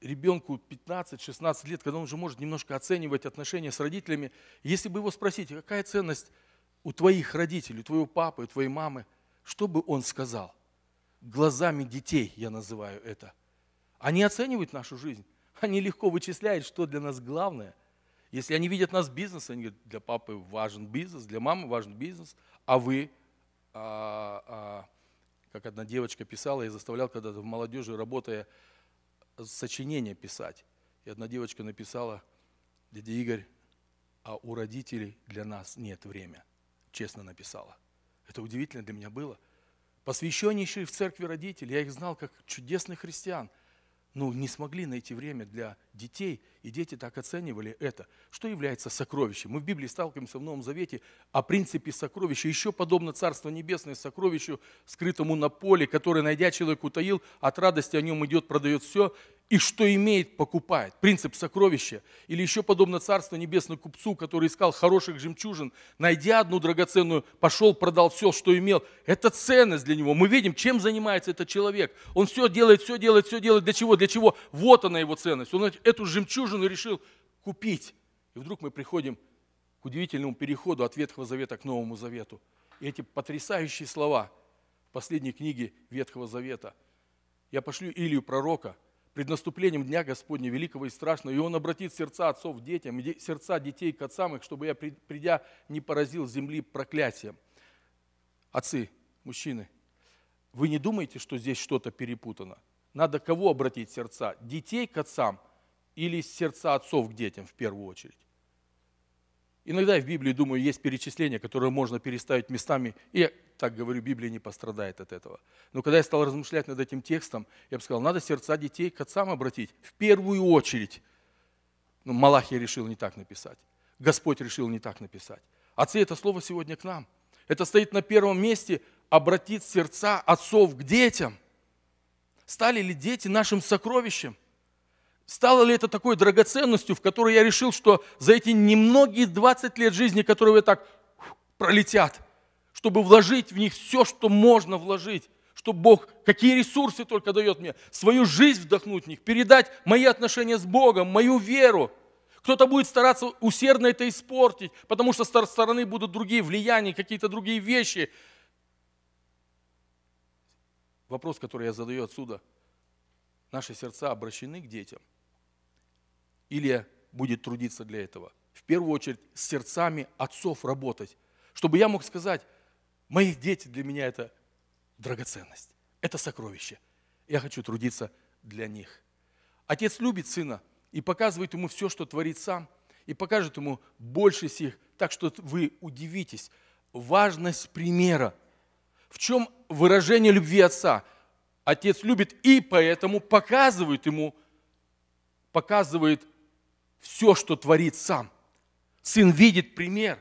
A: ребенку 15-16 лет, когда он уже может немножко оценивать отношения с родителями, если бы его спросить, «А какая ценность у твоих родителей, у твоего папы, у твоей мамы, что бы он сказал? Глазами детей я называю это. Они оценивают нашу жизнь. Они легко вычисляют, что для нас главное. Если они видят нас бизнес, они говорят, для папы важен бизнес, для мамы важен бизнес, а вы, а, а, как одна девочка писала, я заставлял когда-то в молодежи, работая, сочинение писать. И одна девочка написала, дядя Игорь, а у родителей для нас нет времени. Честно написала. Это удивительно для меня было. Посвященнейшие в церкви родители, я их знал как чудесных христиан – ну, не смогли найти время для детей, и дети так оценивали это. Что является сокровищем? Мы в Библии сталкиваемся в Новом Завете о принципе сокровища. Еще подобно Царство Небесное сокровищу, скрытому на поле, которое, найдя человек, утаил, от радости о нем идет, продает все и что имеет, покупает. Принцип сокровища. Или еще подобно Царству Небесному купцу, который искал хороших жемчужин, найдя одну драгоценную, пошел, продал все, что имел. Это ценность для него. Мы видим, чем занимается этот человек. Он все делает, все делает, все делает. Для чего? Для чего? Вот она его ценность. Он эту жемчужину решил купить. И вдруг мы приходим к удивительному переходу от Ветхого Завета к Новому Завету. И эти потрясающие слова в последней книге Ветхого Завета. Я пошлю Илью пророка – пред наступлением Дня Господня великого и страшного, и Он обратит сердца отцов детям, и сердца детей к отцам их, чтобы я, придя, не поразил земли проклятием. Отцы, мужчины, вы не думаете, что здесь что-то перепутано? Надо кого обратить сердца? Детей к отцам или сердца отцов к детям в первую очередь? Иногда в Библии, думаю, есть перечисления, которые можно переставить местами. И я так говорю, Библия не пострадает от этого. Но когда я стал размышлять над этим текстом, я бы сказал, надо сердца детей к отцам обратить. В первую очередь. Но ну, Малахия решил не так написать. Господь решил не так написать. Отцы – это слово сегодня к нам. Это стоит на первом месте – обратить сердца отцов к детям. Стали ли дети нашим сокровищем – Стало ли это такой драгоценностью, в которой я решил, что за эти немногие 20 лет жизни, которые вы так пролетят, чтобы вложить в них все, что можно вложить, что Бог, какие ресурсы только дает мне, свою жизнь вдохнуть в них, передать мои отношения с Богом, мою веру. Кто-то будет стараться усердно это испортить, потому что со стороны будут другие влияния, какие-то другие вещи. Вопрос, который я задаю отсюда. Наши сердца обращены к детям – Илия будет трудиться для этого. В первую очередь с сердцами отцов работать, чтобы я мог сказать, мои дети для меня это драгоценность, это сокровище. Я хочу трудиться для них. Отец любит сына и показывает ему все, что творит сам, и покажет ему больше сих, так что вы удивитесь. Важность примера. В чем выражение любви отца? Отец любит и поэтому показывает ему, показывает все, что творит сам. Сын видит пример,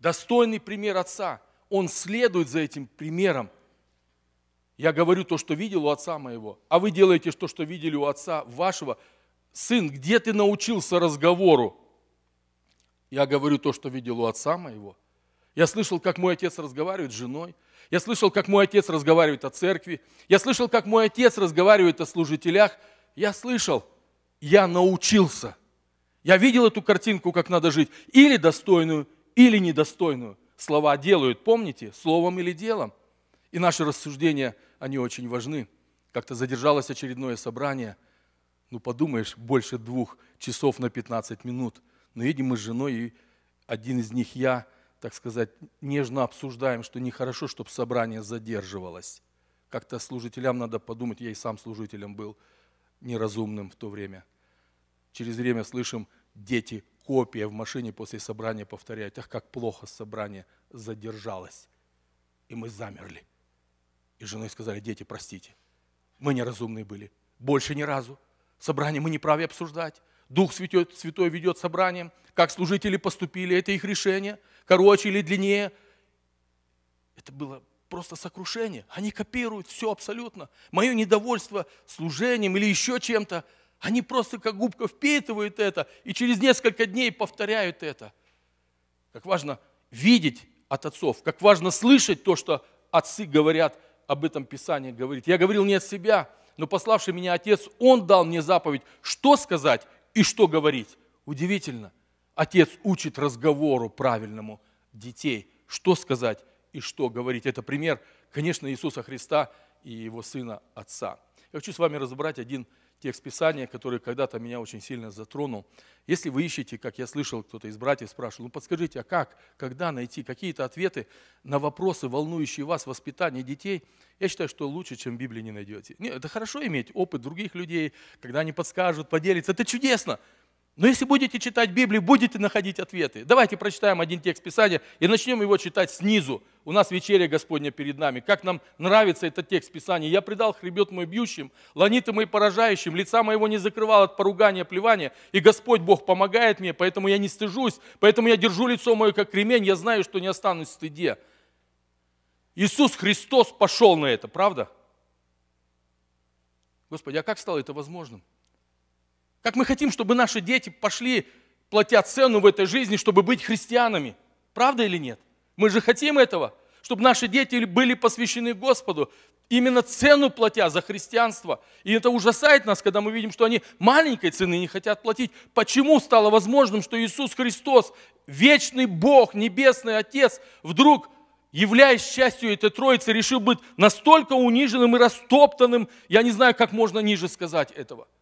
A: достойный пример отца. Он следует за этим примером. Я говорю то, что видел у отца моего, а вы делаете то, что видели у отца вашего. Сын, где ты научился разговору? Я говорю то, что видел у отца моего. Я слышал, как мой отец разговаривает с женой. Я слышал, как мой отец разговаривает о церкви. Я слышал, как мой отец разговаривает о служителях. Я слышал, я научился – я видел эту картинку, как надо жить. Или достойную, или недостойную. Слова делают, помните, словом или делом. И наши рассуждения, они очень важны. Как-то задержалось очередное собрание. Ну, подумаешь, больше двух часов на 15 минут. Но ну, едем мы с женой, и один из них я, так сказать, нежно обсуждаем, что нехорошо, чтобы собрание задерживалось. Как-то служителям надо подумать, я и сам служителем был неразумным в то время – через время слышим, дети, копия в машине после собрания повторяют, ах, как плохо собрание задержалось. И мы замерли. И женой сказали, дети, простите, мы неразумные были, больше ни разу. Собрание мы не правы обсуждать. Дух Святой, Святой ведет собрание, как служители поступили, это их решение, короче или длиннее. Это было просто сокрушение. Они копируют все абсолютно. Мое недовольство служением или еще чем-то – они просто как губка впитывают это и через несколько дней повторяют это. Как важно видеть от отцов, как важно слышать то, что отцы говорят об этом Писании. Говорит. Я говорил не от себя, но пославший меня отец, он дал мне заповедь, что сказать и что говорить. Удивительно. Отец учит разговору правильному детей, что сказать и что говорить. Это пример, конечно, Иисуса Христа и его сына Отца. Я хочу с вами разобрать один текст Писания, который когда-то меня очень сильно затронул. Если вы ищете, как я слышал, кто-то из братьев спрашивал, ну подскажите, а как, когда найти какие-то ответы на вопросы, волнующие вас, воспитание детей, я считаю, что лучше, чем в Библии не найдете. Нет, это хорошо иметь опыт других людей, когда они подскажут, поделятся, это чудесно. Но если будете читать Библию, будете находить ответы. Давайте прочитаем один текст Писания и начнем его читать снизу. У нас вечеря Господня перед нами. Как нам нравится этот текст Писания. «Я предал хребет мой бьющим, ланиты мои поражающим, лица моего не закрывал от поругания, плевания, и Господь Бог помогает мне, поэтому я не стыжусь, поэтому я держу лицо мое как ремень, я знаю, что не останусь в стыде». Иисус Христос пошел на это, правда? Господи, а как стало это возможным? Как мы хотим, чтобы наши дети пошли, платя цену в этой жизни, чтобы быть христианами. Правда или нет? Мы же хотим этого, чтобы наши дети были посвящены Господу, именно цену платя за христианство. И это ужасает нас, когда мы видим, что они маленькой цены не хотят платить. Почему стало возможным, что Иисус Христос, вечный Бог, небесный Отец, вдруг являясь частью этой троицы, решил быть настолько униженным и растоптанным, я не знаю, как можно ниже сказать этого –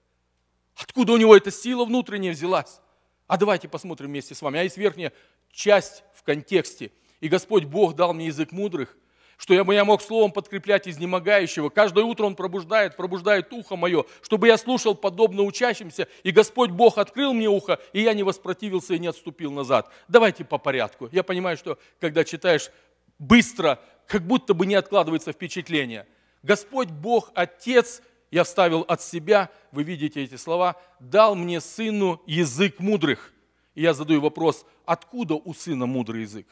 A: Откуда у него эта сила внутренняя взялась? А давайте посмотрим вместе с вами. А есть верхняя часть в контексте. «И Господь Бог дал мне язык мудрых, что я бы я мог словом подкреплять изнемогающего. Каждое утро он пробуждает, пробуждает ухо мое, чтобы я слушал подобно учащимся, и Господь Бог открыл мне ухо, и я не воспротивился и не отступил назад. Давайте по порядку. Я понимаю, что когда читаешь быстро, как будто бы не откладывается впечатление. Господь Бог, Отец – я вставил от себя, вы видите эти слова, дал мне сыну язык мудрых. И я задаю вопрос, откуда у сына мудрый язык?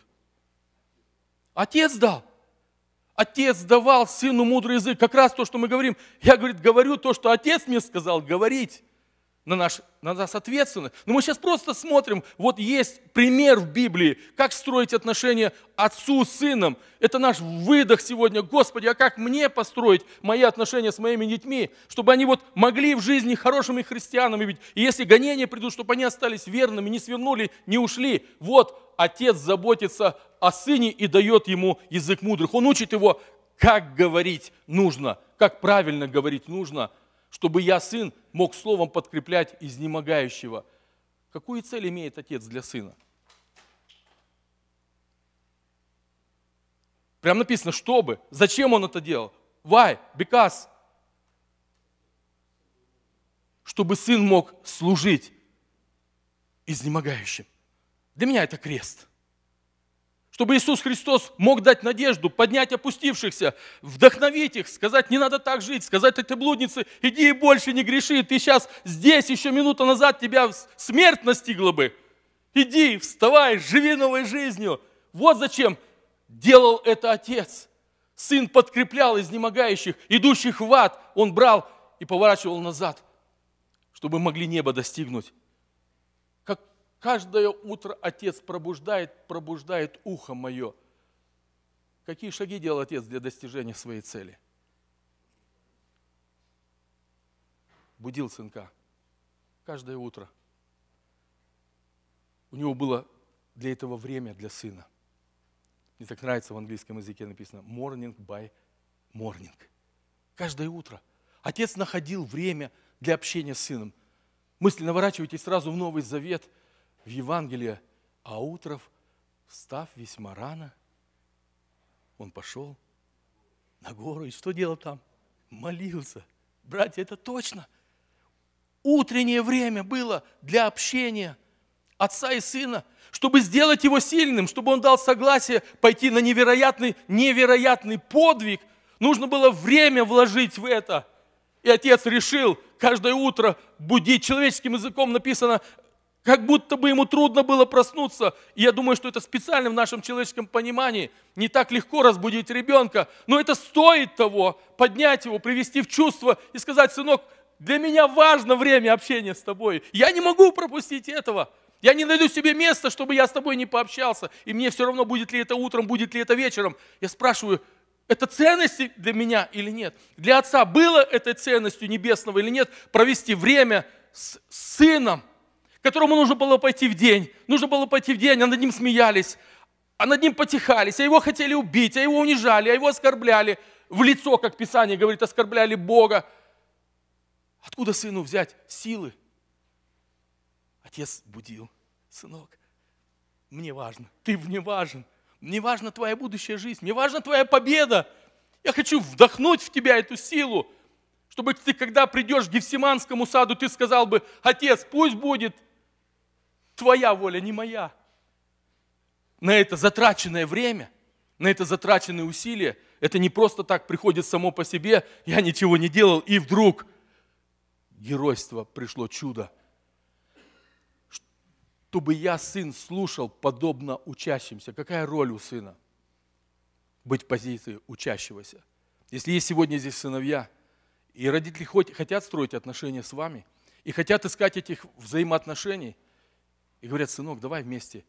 A: Отец дал. Отец давал сыну мудрый язык. Как раз то, что мы говорим. Я, говорит, говорю то, что отец мне сказал говорить на, наш, на нас ответственность. Но мы сейчас просто смотрим, вот есть пример в Библии, как строить отношения отцу с сыном. Это наш выдох сегодня. Господи, а как мне построить мои отношения с моими детьми, чтобы они вот могли в жизни хорошими христианами быть. И если гонения придут, чтобы они остались верными, не свернули, не ушли. Вот отец заботится о сыне и дает ему язык мудрых. Он учит его, как говорить нужно, как правильно говорить нужно – чтобы я, сын, мог словом подкреплять изнемогающего. Какую цель имеет отец для сына? Прям написано, чтобы. Зачем он это делал? Why? Because. Чтобы сын мог служить изнемогающим. Для меня это крест – чтобы Иисус Христос мог дать надежду, поднять опустившихся, вдохновить их, сказать, не надо так жить, сказать этой блуднице, иди и больше не греши, ты сейчас здесь, еще минуту назад тебя смерть настигла бы. Иди, вставай, живи новой жизнью. Вот зачем делал это Отец. Сын подкреплял изнемогающих, идущих в ад. Он брал и поворачивал назад, чтобы могли небо достигнуть. Каждое утро Отец пробуждает, пробуждает ухо мое. Какие шаги делал Отец для достижения своей цели? Будил сынка каждое утро. У него было для этого время для сына. Мне так нравится в английском языке написано morning by morning. Каждое утро. Отец находил время для общения с сыном. Мысли наворачивайте сразу в Новый Завет – в Евангелие а утров, встав весьма рано, он пошел на гору. И что делал там? Молился. Братья, это точно. Утреннее время было для общения отца и сына, чтобы сделать его сильным, чтобы он дал согласие пойти на невероятный, невероятный подвиг. Нужно было время вложить в это. И отец решил каждое утро будить. Человеческим языком написано, как будто бы ему трудно было проснуться. И я думаю, что это специально в нашем человеческом понимании. Не так легко разбудить ребенка, но это стоит того, поднять его, привести в чувство и сказать, сынок, для меня важно время общения с тобой. Я не могу пропустить этого. Я не найду себе места, чтобы я с тобой не пообщался. И мне все равно, будет ли это утром, будет ли это вечером. Я спрашиваю, это ценности для меня или нет? Для отца было этой ценностью небесного или нет провести время с сыном – которому нужно было пойти в день. Нужно было пойти в день, а над ним смеялись, а над ним потихались, а его хотели убить, а его унижали, а его оскорбляли. В лицо, как Писание говорит, оскорбляли Бога. Откуда сыну взять силы? Отец будил. Сынок, мне важно, ты мне важен. Мне важна твоя будущая жизнь, мне важна твоя победа. Я хочу вдохнуть в тебя эту силу, чтобы ты, когда придешь к Гефсиманскому саду, ты сказал бы, отец, пусть будет твоя воля, не моя. На это затраченное время, на это затраченные усилия, это не просто так приходит само по себе, я ничего не делал, и вдруг геройство пришло чудо. Чтобы я, сын, слушал подобно учащимся. Какая роль у сына? Быть в позиции учащегося. Если есть сегодня здесь сыновья, и родители хоть, хотят строить отношения с вами, и хотят искать этих взаимоотношений, и говорят, сынок, давай вместе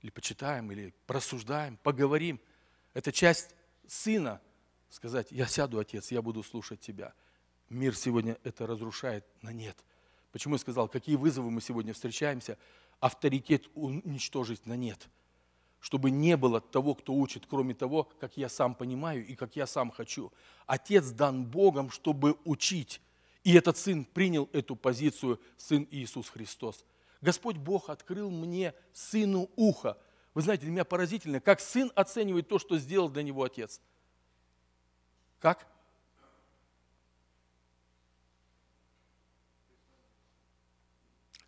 A: или почитаем, или просуждаем, поговорим. Это часть сына сказать, я сяду, отец, я буду слушать тебя. Мир сегодня это разрушает на нет. Почему я сказал, какие вызовы мы сегодня встречаемся, авторитет уничтожить на нет. Чтобы не было того, кто учит, кроме того, как я сам понимаю и как я сам хочу. Отец дан Богом, чтобы учить. И этот сын принял эту позицию, сын Иисус Христос. Господь Бог открыл мне, сыну, ухо. Вы знаете, для меня поразительно, как сын оценивает то, что сделал для него отец. Как?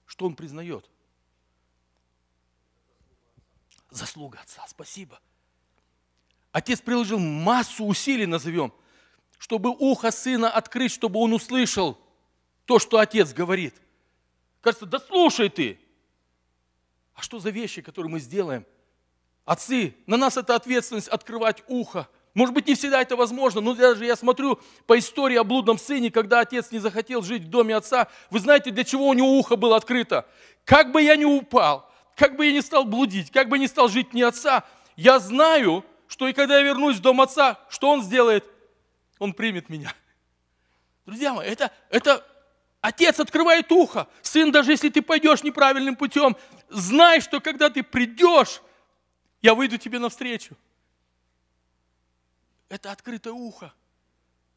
A: Что он признает? Заслуга отца, спасибо. Отец приложил массу усилий, назовем, чтобы ухо сына открыть, чтобы он услышал то, что отец говорит. Кажется, да слушай ты. А что за вещи, которые мы сделаем? Отцы, на нас это ответственность открывать ухо. Может быть, не всегда это возможно, но даже я смотрю по истории о блудном сыне, когда отец не захотел жить в доме отца. Вы знаете, для чего у него ухо было открыто? Как бы я ни упал, как бы я ни стал блудить, как бы я ни стал жить не отца, я знаю, что и когда я вернусь в дом отца, что он сделает? Он примет меня. Друзья мои, это, это Отец открывает ухо. Сын, даже если ты пойдешь неправильным путем, знай, что когда ты придешь, я выйду тебе навстречу. Это открытое ухо.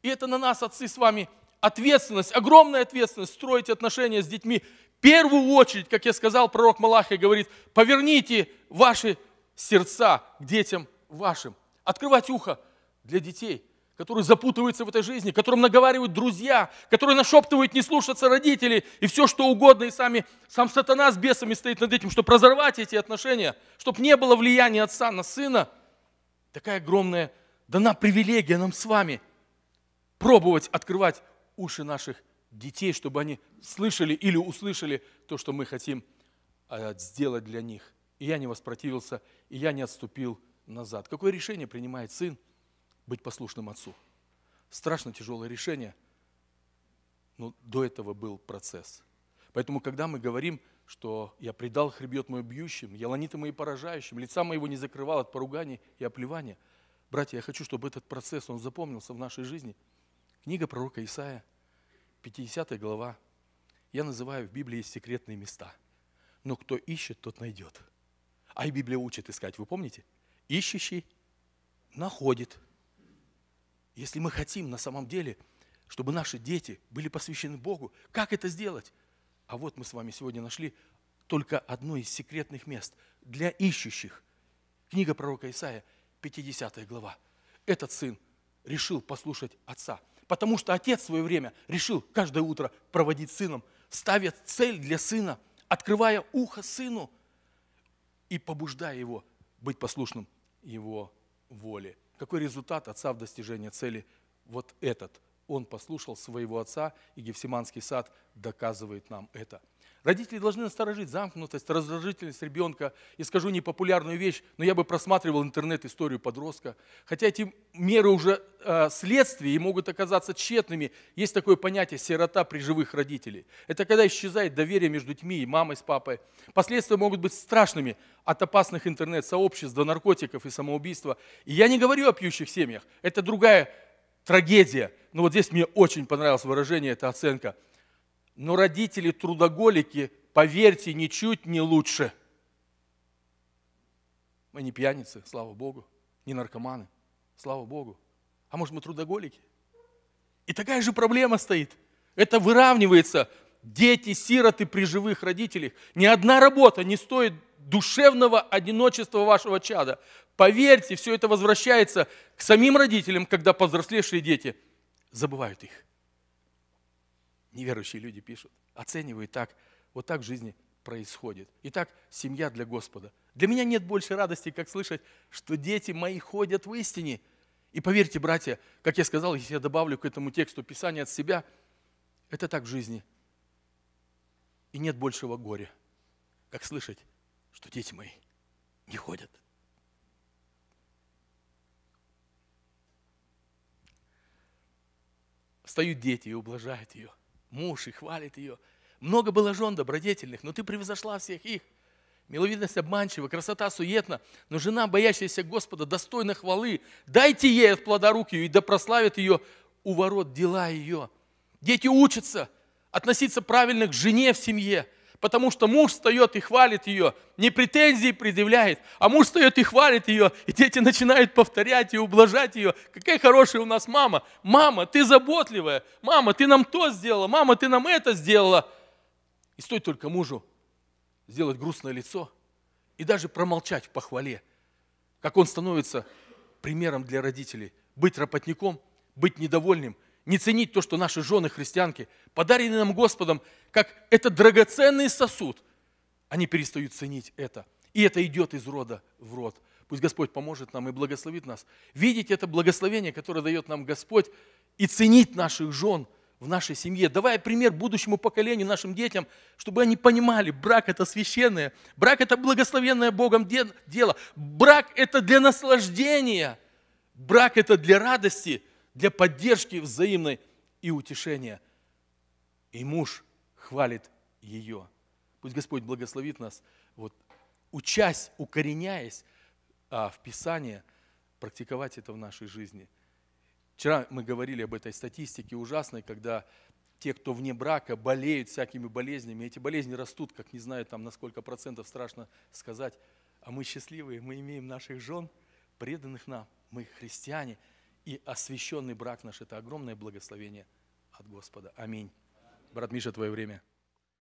A: И это на нас, отцы, с вами ответственность, огромная ответственность строить отношения с детьми. В первую очередь, как я сказал, пророк Малахия говорит, поверните ваши сердца к детям вашим. Открывать ухо для детей – который запутывается в этой жизни, которым наговаривают друзья, который нашептывает не слушаться родители и все что угодно, и сами, сам сатана с бесами стоит над этим, чтобы разорвать эти отношения, чтобы не было влияния отца на сына. Такая огромная дана привилегия нам с вами пробовать открывать уши наших детей, чтобы они слышали или услышали то, что мы хотим а, сделать для них. И я не воспротивился, и я не отступил назад. Какое решение принимает сын – быть послушным отцу. Страшно тяжелое решение, но до этого был процесс. Поэтому, когда мы говорим, что я предал хребет мой бьющим, я ланиты мои поражающим, лица моего не закрывал от поруганий и оплевания, братья, я хочу, чтобы этот процесс, он запомнился в нашей жизни. Книга пророка Исаия, 50 глава, я называю в Библии секретные места. Но кто ищет, тот найдет. А и Библия учит искать, вы помните? Ищущий находит. Если мы хотим на самом деле, чтобы наши дети были посвящены Богу, как это сделать? А вот мы с вами сегодня нашли только одно из секретных мест для ищущих. Книга пророка Исаия, 50 глава. Этот сын решил послушать отца, потому что отец в свое время решил каждое утро проводить сыном, ставя цель для сына, открывая ухо сыну – и побуждая его быть послушным его воле. Какой результат отца в достижении цели? Вот этот. Он послушал своего отца, и Гефсиманский сад доказывает нам это – Родители должны насторожить замкнутость, раздражительность ребенка. И скажу непопулярную вещь, но я бы просматривал интернет-историю подростка. Хотя эти меры уже э, следствия и могут оказаться тщетными. Есть такое понятие «сирота при живых родителей». Это когда исчезает доверие между детьми и мамой с папой. Последствия могут быть страшными от опасных интернет-сообществ до наркотиков и самоубийства. И я не говорю о пьющих семьях. Это другая трагедия. Но вот здесь мне очень понравилось выражение, эта оценка – но родители-трудоголики, поверьте, ничуть не лучше. Мы не пьяницы, слава Богу, не наркоманы, слава Богу. А может, мы трудоголики? И такая же проблема стоит. Это выравнивается. Дети, сироты при живых родителях. Ни одна работа не стоит душевного одиночества вашего чада. Поверьте, все это возвращается к самим родителям, когда повзрослевшие дети забывают их неверующие люди пишут, оценивают так. Вот так в жизни происходит. Итак, семья для Господа. Для меня нет больше радости, как слышать, что дети мои ходят в истине. И поверьте, братья, как я сказал, если я добавлю к этому тексту Писание от себя, это так в жизни. И нет большего горя, как слышать, что дети мои не ходят. Встают дети и ублажают ее – муж и хвалит ее. Много было жен добродетельных, но ты превзошла всех их. Миловидность обманчива, красота суетна, но жена, боящаяся Господа, достойна хвалы. Дайте ей от плода рук ее, и да прославит ее у ворот дела ее. Дети учатся относиться правильно к жене в семье – потому что муж встает и хвалит ее, не претензии предъявляет, а муж встает и хвалит ее, и дети начинают повторять и ублажать ее. Какая хорошая у нас мама. Мама, ты заботливая. Мама, ты нам то сделала. Мама, ты нам это сделала. И стоит только мужу сделать грустное лицо и даже промолчать в похвале, как он становится примером для родителей. Быть работником, быть недовольным – не ценить то, что наши жены христианки, подарены нам Господом, как это драгоценный сосуд, они перестают ценить это. И это идет из рода в род. Пусть Господь поможет нам и благословит нас. Видеть это благословение, которое дает нам Господь, и ценить наших жен в нашей семье, давая пример будущему поколению, нашим детям, чтобы они понимали, брак – это священное, брак – это благословенное Богом дело, брак – это для наслаждения, брак – это для радости – для поддержки взаимной и утешения. И муж хвалит ее. Пусть Господь благословит нас, вот, учась, укореняясь а, в Писании, практиковать это в нашей жизни. Вчера мы говорили об этой статистике ужасной, когда те, кто вне брака, болеют всякими болезнями. Эти болезни растут, как не знаю, там на сколько процентов страшно сказать. А мы счастливые, мы имеем наших жен, преданных нам, мы христиане – и освященный брак наш – это огромное благословение от Господа. Аминь. Брат Миша, твое время.